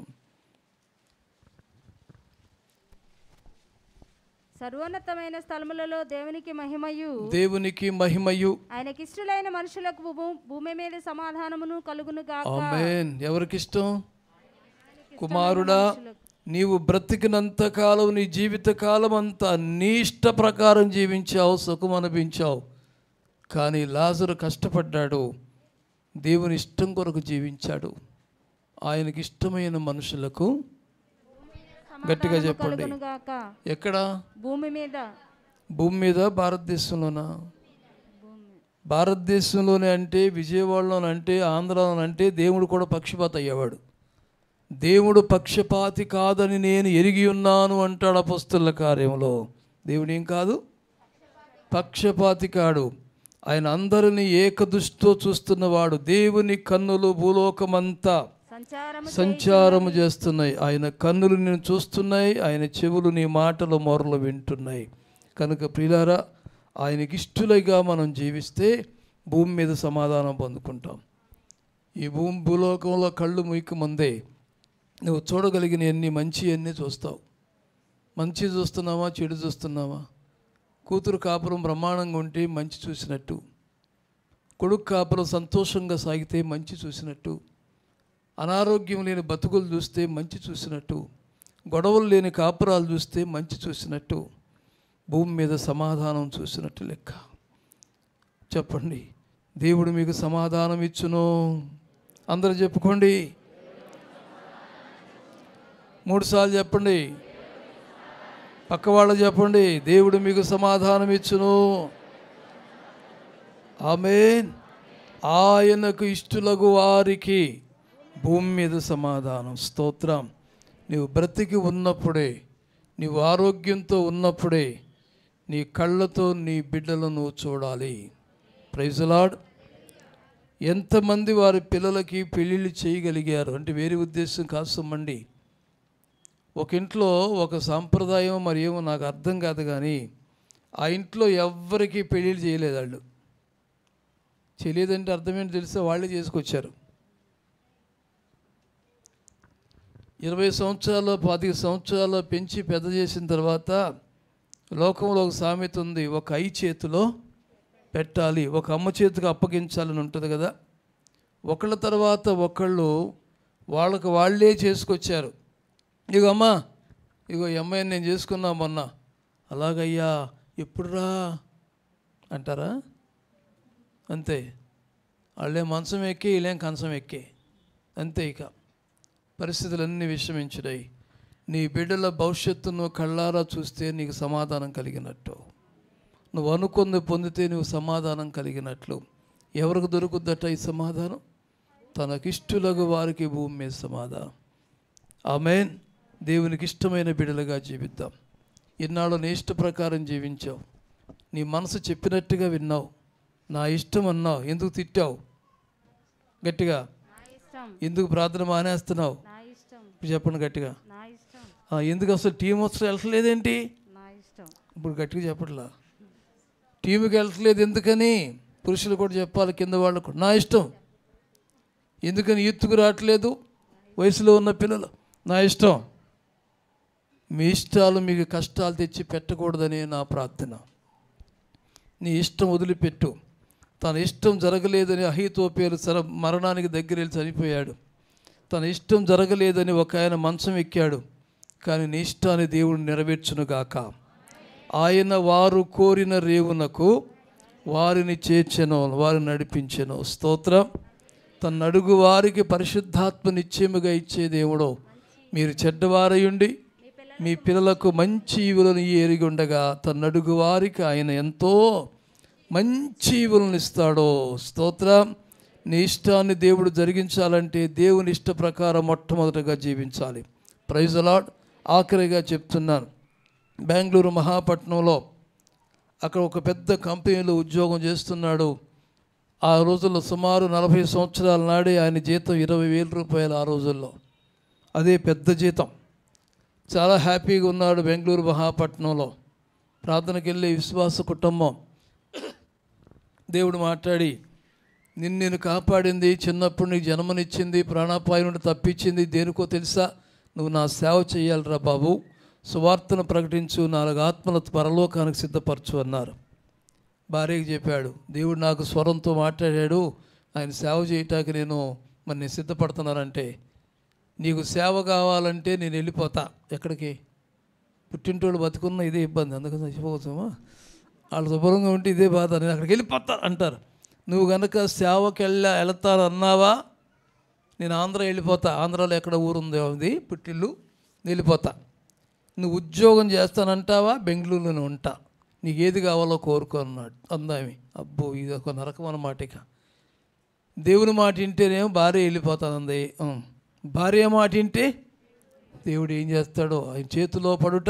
సర్వోన్నతమైన స్థలములలో దేవునికి మహిమయు దేవునికి మహిమయు ఆయనకి ఇష్టలైన మనుషులకు భూమి మీద సమాధానమును కలుగును గాక ఎవరికి ఇష్టం కుమారుడా నీవు బ్రతికినంత కాలం నీ జీవిత కాలం అంతా నీ ఇష్ట ప్రకారం జీవించావు సుఖం అనిపించావు కానీ లాజరు కష్టపడ్డాడు దేవుని ఇష్టం కొరకు జీవించాడు ఆయనకి ఇష్టమైన మనుషులకు గట్టిగా చెప్పండి ఎక్కడ భూమి మీద భూమి మీద భారతదేశంలోనా భారతదేశంలోనే అంటే విజయవాడలోనంటే ఆంధ్రలోనంటే దేవుడు కూడా పక్షపాత అయ్యేవాడు దేవుడు పక్షపాతి కాదని నేను ఎరిగి ఉన్నాను అంటాడు అపస్తుల కార్యంలో దేవుడు ఏం కాదు పక్షపాతి కాడు ఆయన అందరినీ ఏకదృష్టితో చూస్తున్నవాడు దేవుని కన్నులు భూలోకమంతా సంచారము చేస్తున్నాయి ఆయన కన్నులు నేను చూస్తున్నాయి ఆయన చెవులు నీ మాటలు మొరలు వింటున్నాయి కనుక ప్రియులారా ఆయనకి ఇష్టలుగా మనం జీవిస్తే భూమి మీద సమాధానం పొందుకుంటాం ఈ భూమి భూలోకంలో కళ్ళు ముయ్యకు ముందే నువ్వు చూడగలిగిన ఎన్ని మంచి అన్నీ చూస్తావు మంచి చూస్తున్నావా చెడు చూస్తున్నావా కూతురు కాపురం బ్రహ్మాండంగా ఉంటే మంచి చూసినట్టు కొడుకు కాపురం సంతోషంగా సాగితే మంచి చూసినట్టు అనారోగ్యం లేని బతుకులు చూస్తే మంచి చూసినట్టు గొడవలు లేని కాపురాలు చూస్తే మంచి చూసినట్టు భూమి మీద సమాధానం చూసినట్టు లెక్క చెప్పండి దేవుడు మీకు సమాధానం ఇచ్చును అందరు చెప్పుకోండి మూడుసార్లు చెప్పండి పక్కవాళ్ళు చెప్పండి దేవుడు మీకు సమాధానం ఇచ్చును ఆమెన్ ఆయనకు ఇష్టలగు వారికి భూమి మీద సమాధానం స్తోత్రం నీవు బ్రతికి ఉన్నప్పుడే నీవు ఆరోగ్యంతో ఉన్నప్పుడే నీ కళ్ళతో నీ బిడ్డలను చూడాలి ప్రైజులాడ్ ఎంతమంది వారి పిల్లలకి పెళ్ళిళ్ళు చేయగలిగారు అంటే వేరే ఉద్దేశం కాస్తమండి ఒక ఇంట్లో ఒక సాంప్రదాయం మరి ఏమో నాకు అర్థం కాదు కానీ ఆ ఇంట్లో ఎవ్వరికీ పెళ్ళిళ్ళు చేయలేదు వాళ్ళు చేయలేదంటే అర్థం తెలిస్తే వాళ్ళే చేసుకొచ్చారు ఇరవై సంవత్సరాలు పాతిక సంవత్సరాలు పెంచి పెద్ద చేసిన తర్వాత లోకంలో ఒక సామెత ఉంది ఒక ఐ చేతిలో పెట్టాలి ఒక అమ్మ చేతికి అప్పగించాలని ఉంటుంది కదా ఒకళ్ళ తర్వాత ఒకళ్ళు వాళ్ళకు వాళ్ళే చేసుకొచ్చారు ఇగో అమ్మ ఇగో ఈ అమ్మాయిని నేను చేసుకున్నా మొన్న అలాగయ్యా ఎప్పుడురా అంటారా అంతే వాళ్ళే మంచం ఎక్కి వీళ్ళేం కంచం ఎక్కే అంతే ఇక పరిస్థితులన్నీ విషమించినాయి నీ బిడ్డల భవిష్యత్తును కళ్ళారా చూస్తే నీకు సమాధానం కలిగినట్టు నువ్వు అనుకుంది పొందితే నువ్వు సమాధానం కలిగినట్లు ఎవరికి దొరుకుద్దట ఈ సమాధానం తనకిష్టులకు వారికి భూమి మీద సమాధానం ఆమెన్ దేవునికి ఇష్టమైన బిడలుగా జీవిద్దాం ఇన్నాళ్ళు నీ ఇష్ట ప్రకారం జీవించావు నీ మనసు చెప్పినట్టుగా విన్నావు నా ఇష్టం అన్నావు ఎందుకు తిట్టావు గట్టిగా ఎందుకు ప్రార్థన మానేస్తున్నావు చెప్పండి గట్టిగా ఎందుకు అసలు టీం వస్తే వెళ్ళట్లేదేంటి ఇప్పుడు గట్టిగా చెప్పట్లా టీంకి వెళ్ళట్లేదు ఎందుకని పురుషులు కూడా చెప్పాలి కింద వాళ్ళకు నా ఇష్టం ఎందుకని ఈత్తుకు రావట్లేదు వయసులో ఉన్న పిల్లలు నా ఇష్టం మీ ఇష్టాలు మీకు కష్టాలు తెచ్చి పెట్టకూడదని నా ప్రార్థన నీ ఇష్టం వదిలిపెట్టు తన ఇష్టం జరగలేదని అహితోపేలు సర మరణానికి దగ్గర వెళ్ళి చనిపోయాడు తన ఇష్టం జరగలేదని ఒక ఆయన మంచం ఎక్కాడు కానీ నీ ఇష్టాన్ని దేవుడు నెరవేర్చునుగాక ఆయన వారు కోరిన రేవునకు వారిని చేర్చను వారిని నడిపించను స్తోత్రం తన అడుగు వారికి పరిశుద్ధాత్మ నిత్యముగా ఇచ్చే దేవుడు మీరు చెడ్డవారయుండి మీ పిల్లలకు మంచి ఈవులను ఎరిగి ఉండగా తన అడుగు వారికి ఆయన ఎంతో మంచి ఇవులను ఇస్తాడో స్తోత్ర నీ ఇష్టాన్ని దేవుడు జరిగించాలంటే దేవుని ఇష్ట ప్రకారం మొట్టమొదటగా జీవించాలి ప్రైజ్ అలాడ్ ఆఖరిగా చెప్తున్నాను బెంగళూరు మహాపట్నంలో అక్కడ ఒక పెద్ద కంపెనీలో ఉద్యోగం చేస్తున్నాడు ఆ రోజుల్లో సుమారు నలభై సంవత్సరాల నాడే ఆయన జీతం ఇరవై వేల రూపాయలు ఆ రోజుల్లో అదే పెద్ద జీతం చాలా హ్యాపీగా ఉన్నాడు బెంగళూరు మహాపట్నంలో ప్రార్థనకి వెళ్ళే విశ్వాస కుటుంబం దేవుడు మాట్లాడి నిన్ను నేను కాపాడింది చిన్నప్పుడు నీకు జన్మనిచ్చింది ప్రాణాపాయం నుండి తప్పించింది దేనికో తెలుసా నువ్వు నా సేవ చేయాలిరా బాబు సువార్తను ప్రకటించు నాలుగు ఆత్మల పరలోకానికి సిద్ధపరచు అన్నారు భార్యకి చెప్పాడు దేవుడు నాకు స్వరంతో మాట్లాడాడు ఆయన సేవ చేయటానికి నేను మరి సిద్ధపడుతున్నానంటే నీకు సేవ కావాలంటే నేను వెళ్ళిపోతా ఎక్కడికి పుట్టింటోళ్ళు బతుకున్న ఇదే ఇబ్బంది అందుకని చచ్చిపోవచ్చామా వాళ్ళు శుభ్రంగా ఉంటే ఇదే బాధ నేను అక్కడికి వెళ్ళిపోతాను అంటారు నువ్వు కనుక సేవకి వెళ్ళా వెళతారు అన్నావా నేను ఆంధ్ర వెళ్ళిపోతా ఆంధ్రాలో ఎక్కడ ఊరుందో ఉంది పుట్టిల్లు వెళ్ళిపోతా నువ్వు ఉద్యోగం చేస్తానంటావా బెంగళూరులోనే ఉంటా నీకు ఏది కావాలో కోరుకో అన్నాడు అందామి అబ్బో ఇది ఒక నరకం అన్నమాట ఇక దేవుని మాట వింటేనేమో భార్య వెళ్ళిపోతానంది భార్య మాట వింటే దేవుడు ఏం చేస్తాడో ఆయన చేతిలో పడుట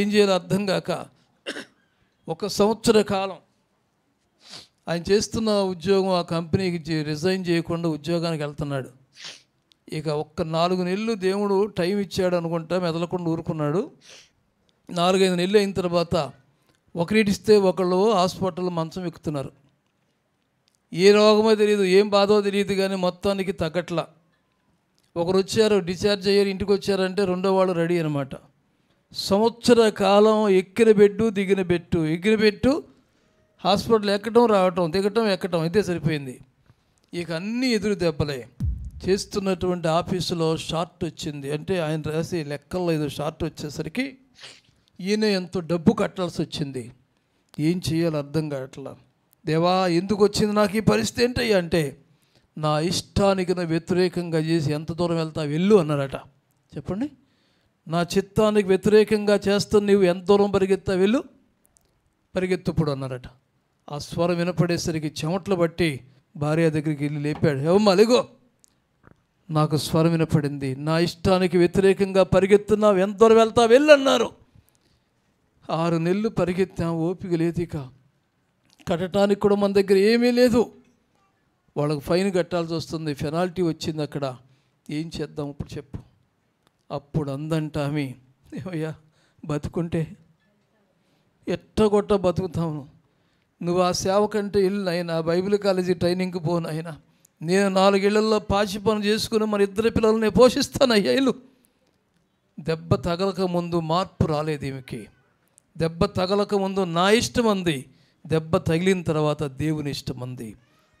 ఏం చేయాలో అర్థం కాక ఒక సంవత్సర కాలం ఆయన చేస్తున్న ఉద్యోగం ఆ కంపెనీకి రిజైన్ చేయకుండా ఉద్యోగానికి వెళ్తున్నాడు ఇక ఒక్క నాలుగు నెలలు దేవుడు టైం ఇచ్చాడు అనుకుంటా మెదలకుండా ఊరుకున్నాడు నాలుగైదు నెలలు అయిన తర్వాత ఒకరిటిస్తే ఒకళ్ళు హాస్పిటల్ మంచం ఎక్కుతున్నారు ఏ రోగమో తెలియదు ఏం బాధో తెలియదు కానీ మొత్తానికి తగ్గట్లా ఒకరు వచ్చారు డిశ్చార్జ్ అయ్యారు ఇంటికి వచ్చారంటే రెండో వాళ్ళు రెడీ అనమాట సంవత్సర కాలం ఎక్కిన బెడ్డు దిగిన బెట్టు ఎక్కిన బెట్టు హాస్పిటల్ ఎక్కడం రావటం దిగటం ఎక్కటం ఇదే సరిపోయింది ఇక అన్నీ ఎదురు దెబ్బలే చేస్తున్నటువంటి ఆఫీసులో షార్ట్ వచ్చింది అంటే ఆయన రాసి లెక్కల్లో ఏదో షార్ట్ వచ్చేసరికి ఈయన ఎంతో డబ్బు కట్టాల్సి వచ్చింది ఏం చేయాలో అర్థం కావట్లా దేవా ఎందుకు వచ్చింది నాకు ఈ పరిస్థితి ఏంటి అంటే నా ఇష్టానికి వ్యతిరేకంగా చేసి ఎంత దూరం వెళ్తా వెళ్ళు అన్నారట చెప్పండి నా చిత్తానికి వ్యతిరేకంగా చేస్తూ నీవు ఎంత దూరం పరిగెత్తా వెళ్ళు పరిగెత్తుప్పుడు అన్నారట ఆ స్వరం వినపడేసరికి చెమట్లు బట్టి భార్య దగ్గరికి వెళ్ళి లేపాడు ఏమమ్మా అలిగో నాకు స్వరం వినపడింది నా ఇష్టానికి వ్యతిరేకంగా పరిగెత్తున్నావు ఎంత దూరం వెళ్తా వెళ్ళన్నారు ఆరు నెలలు పరిగెత్తాం ఓపిక లేదు ఇక కట్టడానికి కూడా మన దగ్గర ఏమీ లేదు వాళ్ళకు ఫైన్ కట్టాల్సి వస్తుంది ఫెనాల్టీ వచ్చింది అక్కడ ఏం చేద్దాం ఇప్పుడు చెప్పు అప్పుడు అందంట ఆమె ఏమయ్యా బతుకుంటే ఎట్టగొట్ట బతుకుతాను నువ్వు ఆ సేవకంటే ఇల్లు నాయన బైబిల్ కాలేజీ ట్రైనింగ్కి పోను ఆయన నేను నాలుగేళ్లలో పాచి పని చేసుకుని మన ఇద్దరు పిల్లల్ని పోషిస్తాను అయ్యా ఇల్లు దెబ్బ తగలక ముందు మార్పు రాలేదు ఈమెకి దెబ్బ తగలక ముందు నా ఇష్టం అంది దెబ్బ తగిలిన తర్వాత దేవుని ఇష్టం అంది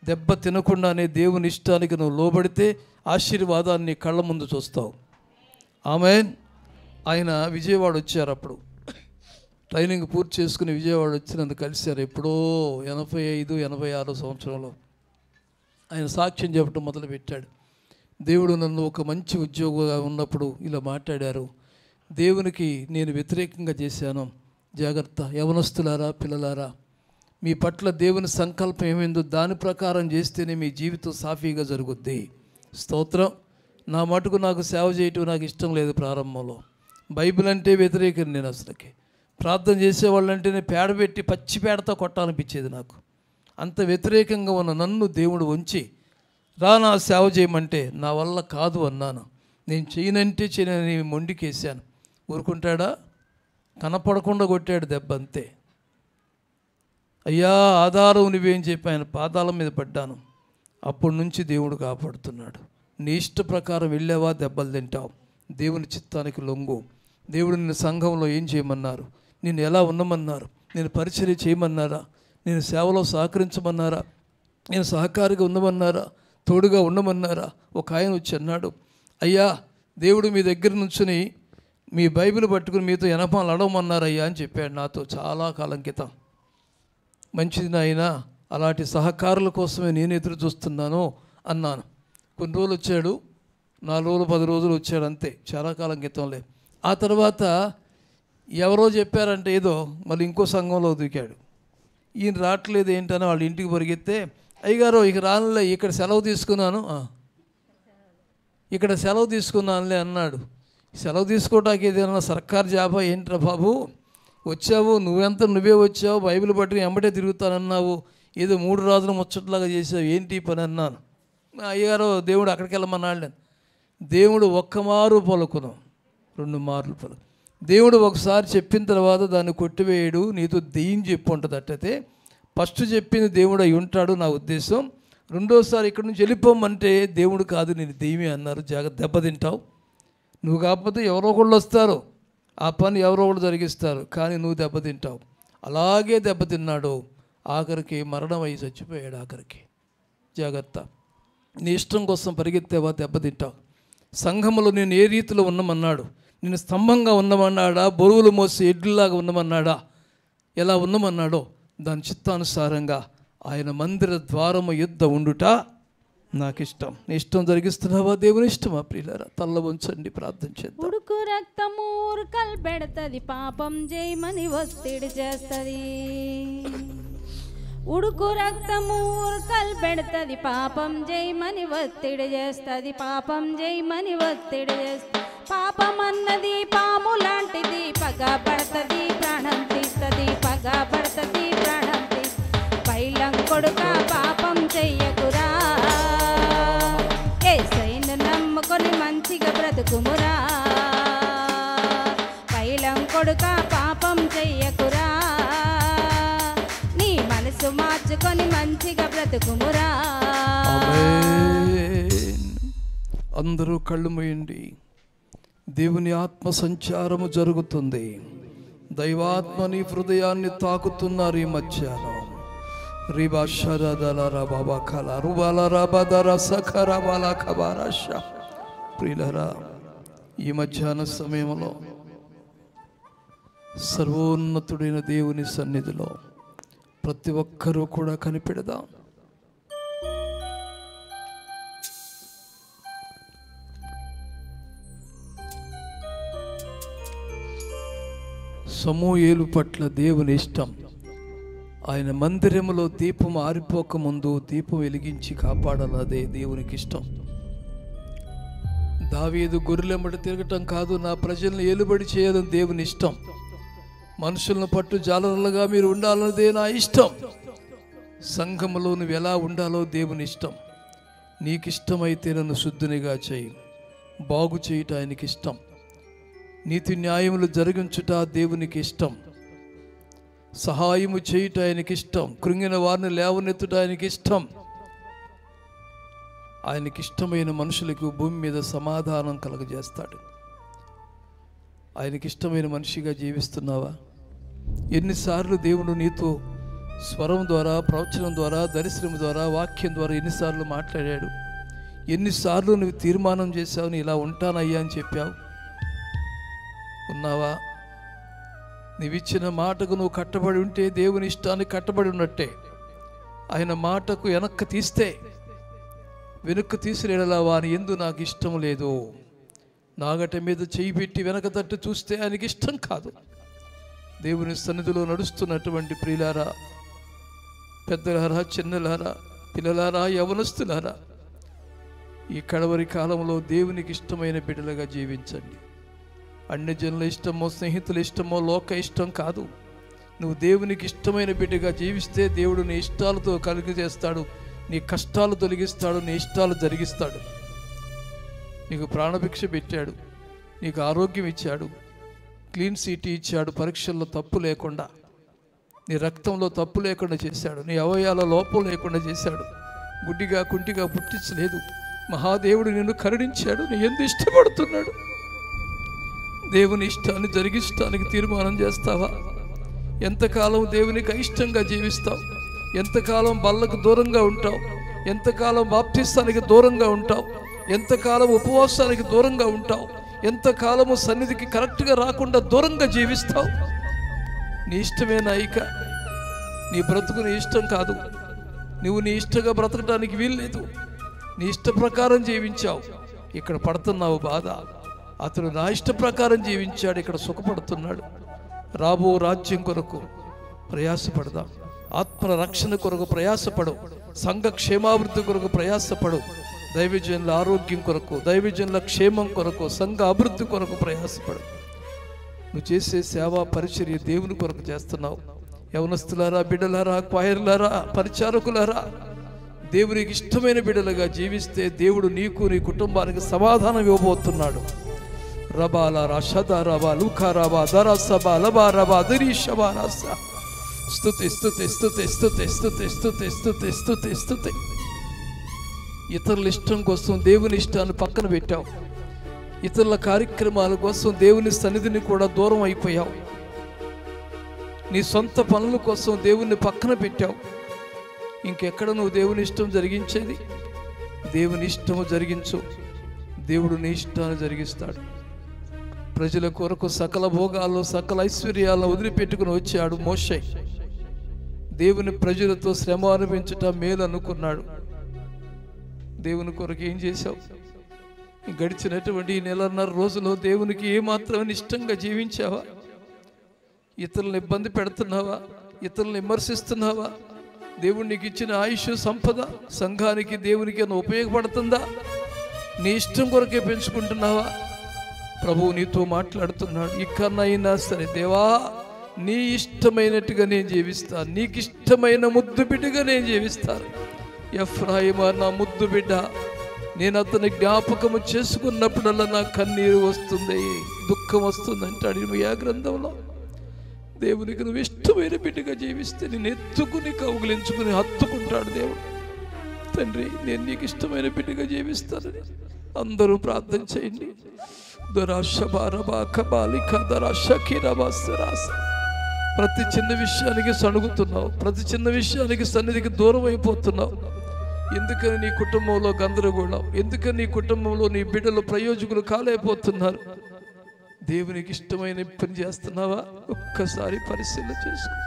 దెబ్బ తినకుండానే దేవుని ఇష్టానికి నువ్వు లోబడితే ఆశీర్వాదాన్ని కళ్ళ ముందు చూస్తావు ఆమె ఆయన విజయవాడ వచ్చారు అప్పుడు ట్రైనింగ్ పూర్తి చేసుకుని విజయవాడ వచ్చినందుకు కలిశారు ఎప్పుడో ఎనభై ఐదు ఎనభై ఆరో సంవత్సరంలో ఆయన సాక్ష్యం చెప్పడం మొదలుపెట్టాడు దేవుడు నన్ను ఒక మంచి ఉద్యోగంగా ఉన్నప్పుడు ఇలా మాట్లాడారు దేవునికి నేను వ్యతిరేకంగా చేశాను జాగ్రత్త యవనస్తులారా పిల్లలారా మీ పట్ల దేవుని సంకల్పం ఏమైందో దాని ప్రకారం చేస్తేనే మీ జీవితం సాఫీగా జరుగుద్ది స్తోత్రం నా మటుకు నాకు సేవ చేయటం నాకు ఇష్టం లేదు ప్రారంభంలో బైబిల్ అంటే వ్యతిరేకం నేను అసలుకి ప్రార్థన చేసేవాళ్ళంటే నేను పేడ పెట్టి పచ్చి పేడతో కొట్టాలనిపించేది నాకు అంత వ్యతిరేకంగా ఉన్న నన్ను దేవుడు ఉంచి రా నా సేవ చేయమంటే నా వల్ల కాదు అన్నాను నేను చేయనంటే చేయనని మొండికేశాను ఊరుకుంటాడా కనపడకుండా కొట్టాడు దెబ్బ అంతే అయ్యా ఆధారం నువ్వేం చెప్పి ఆయన పాదాల మీద పడ్డాను అప్పటి నుంచి దేవుడు కాపాడుతున్నాడు నీ ఇష్ట ప్రకారం వెళ్ళావా దెబ్బలు తింటావు దేవుని చిత్తానికి లొంగు దేవుడు నిన్ను సంఘంలో ఏం చేయమన్నారు నేను ఎలా ఉండమన్నారు నేను పరిచర్య చేయమన్నారా నేను సేవలో సహకరించమన్నారా నేను సహకారిగా ఉండమన్నారా తోడుగా ఉండమన్నారా ఒక ఆయన వచ్చి అన్నాడు అయ్యా దేవుడు మీ దగ్గర నుంచుని మీ బైబిల్ పట్టుకుని మీతో ఎనపాలు అడవమన్నారయ్యా అని చెప్పాడు నాతో చాలా కాలం క్రితం మంచిది నాయన అలాంటి సహకారుల కోసమే నేను ఎదురు చూస్తున్నాను అన్నాను కొన్ని రోజులు వచ్చాడు నాలుగు రోజులు పది రోజులు వచ్చాడు అంతే చాలా కాలం క్రితంలే ఆ తర్వాత ఎవరో చెప్పారంటే ఏదో మళ్ళీ ఇంకో సంఘంలో దూకాడు ఈయన రావట్లేదు ఏంటని వాళ్ళ ఇంటికి పరిగెత్తే అయ్యగారు ఇక రానులే ఇక్కడ సెలవు తీసుకున్నాను ఇక్కడ సెలవు తీసుకున్నానులే అన్నాడు సెలవు తీసుకోవడానికి ఏదైనా సర్కార్ జాబా ఏంట్రా బాబు వచ్చావు నువ్వెంత నువ్వే వచ్చావు బైబిల్ పట్టుకుని ఎంబటే తిరుగుతానన్నావు ఏదో మూడు రాజులు ముచ్చట్లాగా చేసావు ఏంటి పని అన్నాను అయ్యగారు దేవుడు అక్కడికి వెళ్ళమన్నాడు దేవుడు ఒక్క మారు పలుకును రెండు మార్లు పలుకు దేవుడు ఒకసారి చెప్పిన తర్వాత దాన్ని కొట్టివేయడు నీతో దెయ్యం చెప్పు ఉంటుంది అట్టయితే ఫస్ట్ చెప్పింది దేవుడు అయి ఉంటాడు నా ఉద్దేశం రెండోసారి ఇక్కడి నుంచి వెళ్ళిపోమంటే దేవుడు కాదు నేను దెయ్యమే అన్నారు జాగ్రత్త దెబ్బతింటావు నువ్వు కాకపోతే ఎవరో ఒకళ్ళు వస్తారు ఆ పని ఎవరో ఒకళ్ళు జరిగిస్తారు కానీ నువ్వు దెబ్బతింటావు అలాగే దెబ్బతిన్నాడు ఆఖరికి మరణం అయ్యి చచ్చిపోయాడు ఆఖరికి జాగ్రత్త నీ ఇష్టం కోసం పరిగెత్తేవా దెబ్బతింటావు సంఘములో నేను ఏ రీతిలో ఉన్నామన్నాడు నేను స్తంభంగా ఉన్నామన్నాడా బరువులు మోసి ఎడ్లులాగా ఉన్నామన్నాడా ఎలా ఉన్నామన్నాడో దాని చిత్తానుసారంగా ఆయన మందిర ద్వారము యుద్ధ ఉండుట నాకు ఇష్టం నీ ఇష్టం జరిగిస్తున్నావా దేవుని ఇష్టమా ప్రియులరా తల్ల ఉంచండి ప్రార్థన చేద్దాం ఉడుకు పాపం చేయమని ఒత్తిడి చేస్తుంది ఉడుకు రక్తము కల్పెడతది పాపం జయమని ఒత్తిడి చేస్తుంది పాపం జయమని ఒత్తిడి చేస్తుంది పాపం అన్నది పాము లాంటిది పగ పడుతుంది ప్రాణం తీస్తుంది పగ పడుతుంది ప్రాణం తీస్తుంది పైలం కొడుక పాపం చెయ్యకురా ఏ సైన్ నమ్ముకొని మంచిగా బ్రతుకుము నీతిమంతులుగా అందరూ కళ్ళు మూయండి దేవుని ఆత్మ సంచారము జరుగుతుంది దైవాత్మని హృదయాన్ని తాకుతున్నారు ఈ మధ్యాహ్నం రిబా శరదలరా బాబా కల రుబాల రబదర సఖర బాల కబారాష ప్రియులరా ఈ మధ్యాహ్న సమయంలో సర్వోన్నతుడైన దేవుని సన్నిధిలో ప్రతి ఒక్కరూ కూడా కనిపెడదాం సమూహేలు పట్ల దేవుని ఇష్టం ఆయన మందిరంలో దీపం ఆరిపోకముందు దీపం వెలిగించి కాపాడాలదే దేవునికి ఇష్టం దావీదు గొర్రెలెంబడి తిరగటం కాదు నా ప్రజలను ఏలుబడి చేయడం దేవుని ఇష్టం మనుషులను పట్టు జాలరులుగా మీరు ఉండాలన్నదే నా ఇష్టం సంఘములో నువ్వు ఎలా ఉండాలో దేవుని ఇష్టం నీకు ఇష్టమైతే నన్ను శుద్ధునిగా చేయి బాగు చేయుట ఆయనకి ఇష్టం నీతి న్యాయములు జరిగించుట దేవునికి ఇష్టం సహాయము చేయుట ఆయనకి ఇష్టం కృంగిన వారిని లేవనెత్తుట ఆయనకి ఇష్టం ఆయనకి ఇష్టమైన మనుషులకు భూమి మీద సమాధానం కలగజేస్తాడు ఆయనకి ఇష్టమైన మనిషిగా జీవిస్తున్నావా ఎన్నిసార్లు దేవుడు నీతో స్వరం ద్వారా ప్రవచనం ద్వారా దరిశ్రమ ద్వారా వాక్యం ద్వారా ఎన్నిసార్లు మాట్లాడాడు ఎన్నిసార్లు నువ్వు తీర్మానం చేశావు నీ ఇలా ఉంటానయ్యా అని చెప్పావు ఉన్నావా నీవిచ్చిన మాటకు నువ్వు కట్టబడి ఉంటే దేవుని ఇష్టానికి కట్టబడి ఉన్నట్టే ఆయన మాటకు వెనక్కి తీస్తే వెనక్కి తీసిరేడలా వాని ఎందు నాకు ఇష్టం లేదు నాగట మీద చేయి పెట్టి వెనక తట్టు చూస్తే ఆయనకి ఇష్టం కాదు దేవుని సన్నిధిలో నడుస్తున్నటువంటి ప్రియులారా పెద్దలారా చిన్నలారా పిల్లలారా యవనస్తులారా ఈ కడవరి కాలంలో దేవునికి ఇష్టమైన బిడ్డలుగా జీవించండి అన్ని జనుల ఇష్టమో స్నేహితుల ఇష్టమో లోక ఇష్టం కాదు నువ్వు దేవునికి ఇష్టమైన బిడ్డగా జీవిస్తే దేవుడు నీ ఇష్టాలతో కలిగి చేస్తాడు నీ కష్టాలు తొలగిస్తాడు నీ ఇష్టాలు జరిగిస్తాడు నీకు ప్రాణభిక్ష పెట్టాడు నీకు ఆరోగ్యం ఇచ్చాడు క్లీన్ సీట్ ఇచ్చాడు పరీక్షల్లో తప్పు లేకుండా నీ రక్తంలో తప్పు లేకుండా చేశాడు నీ అవయాల లోపం లేకుండా చేశాడు గుడ్డిగా కుంటిగా పుట్టించలేదు మహాదేవుడు నిన్ను కరుణించాడు నీ ఎందు ఇష్టపడుతున్నాడు దేవుని ఇష్టాన్ని జరిగించడానికి తీర్మానం చేస్తావా ఎంతకాలం దేవునికి అయిష్టంగా జీవిస్తావు ఎంతకాలం బల్లకు దూరంగా ఉంటావు ఎంతకాలం బాప్తిస్తానికి దూరంగా ఉంటావు ఎంతకాలం ఉపవాసానికి దూరంగా ఉంటావు ఎంతకాలము సన్నిధికి కరెక్ట్గా రాకుండా దూరంగా జీవిస్తావు నీ ఇష్టమే నాయిక నీ బ్రతుకు నీ ఇష్టం కాదు నువ్వు నీ ఇష్టంగా బ్రతకడానికి వీల్లేదు నీ ఇష్ట ప్రకారం జీవించావు ఇక్కడ పడుతున్నావు బాధ అతను నా ఇష్ట ప్రకారం జీవించాడు ఇక్కడ సుఖపడుతున్నాడు రాబో రాజ్యం కొరకు ప్రయాసపడదాం ఆత్మరక్షణ కొరకు ప్రయాసపడు సంఘ క్షేమాభివృద్ధి కొరకు ప్రయాసపడు దైవజనుల ఆరోగ్యం కొరకు దైవజనుల క్షేమం కొరకు సంఘ అభివృద్ధి కొరకు ప్రయాసపడు నువ్వు చేసే సేవా పరిచర్య దేవుని కొరకు చేస్తున్నావు యవనస్తులారా బిడ్డలారా క్వాయర్లారా పరిచారకులారా దేవునికి ఇష్టమైన బిడ్డలుగా జీవిస్తే దేవుడు నీకు నీ కుటుంబానికి సమాధానం ఇవ్వబోతున్నాడు రబాల రషద రబా లూఖా రబా దరసబ లబా రబా దరీషబా రస స్థుతి స్థుతి స్థుతి స్థుతి స్థుతి స్థుతి స్థుతి స్థుతి స్థుతి ఇతరుల ఇష్టం కోసం దేవుని ఇష్టాన్ని పక్కన పెట్టావు ఇతరుల కార్యక్రమాల కోసం దేవుని సన్నిధిని కూడా దూరం అయిపోయావు నీ సొంత పనుల కోసం దేవుణ్ణి పక్కన పెట్టావు ఇంకెక్కడ నువ్వు దేవుని ఇష్టం జరిగించేది దేవుని ఇష్టము జరిగించు దేవుడు నీ ఇష్టాన్ని జరిగిస్తాడు ప్రజల కొరకు సకల భోగాలు సకల ఐశ్వర్యాలను వదిలిపెట్టుకుని వచ్చాడు మోషయ్ దేవుని ప్రజలతో శ్రమ అనుభవించటం మేలు అనుకున్నాడు దేవుని కొరకు ఏం చేశావు గడిచినటువంటి ఈ నెలన్నర రోజులో దేవునికి ఏమాత్రం ఇష్టంగా జీవించావా ఇతరులను ఇబ్బంది పెడుతున్నావా ఇతరులను విమర్శిస్తున్నావా దేవుడి నీకు ఇచ్చిన ఆయుష్ సంపద సంఘానికి దేవునికి ఉపయోగపడుతుందా నీ ఇష్టం కొరకే పెంచుకుంటున్నావా ప్రభువు నీతో మాట్లాడుతున్నాడు ఇక్కడైనా సరే దేవా నీ ఇష్టమైనట్టుగా నేను జీవిస్తాను నీకు ఇష్టమైన ముద్దుబిడ్డుగా నేను జీవిస్తాను ఎఫ్రాయిమా నా ముద్దు బిడ్డ నేను అతని జ్ఞాపకము చేసుకున్నప్పుడల్లా నా కన్నీరు వస్తుంది దుఃఖం వస్తుంది అంటాడు నువ్వు ఏ గ్రంథంలో దేవునికి నువ్వు ఇష్టమైన బిడ్డగా జీవిస్తే నేను ఎత్తుకుని కౌగులించుకుని హత్తుకుంటాడు దేవుడు తండ్రి నేను నీకు ఇష్టమైన బిడ్డగా జీవిస్తానని అందరూ ప్రార్థన చేయండి దురాశ బారబా కబాలిక దరాశ కిరాబాసరాశ ప్రతి చిన్న విషయానికి సణుగుతున్నావు ప్రతి చిన్న విషయానికి సన్నిధికి దూరం అయిపోతున్నావు ఎందుకని నీ కుటుంబంలో గందరగోళం ఎందుకని నీ కుటుంబంలో నీ బిడ్డలు ప్రయోజకులు కాలేకపోతున్నారు దేవునికి ఇష్టమైన పని చేస్తున్నావా ఒక్కసారి పరిశీలన చేసుకో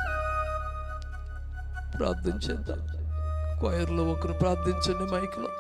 ప్రార్థించేద్దాం క్వైర్లో ఒకరు ప్రార్థించండి మైక్లో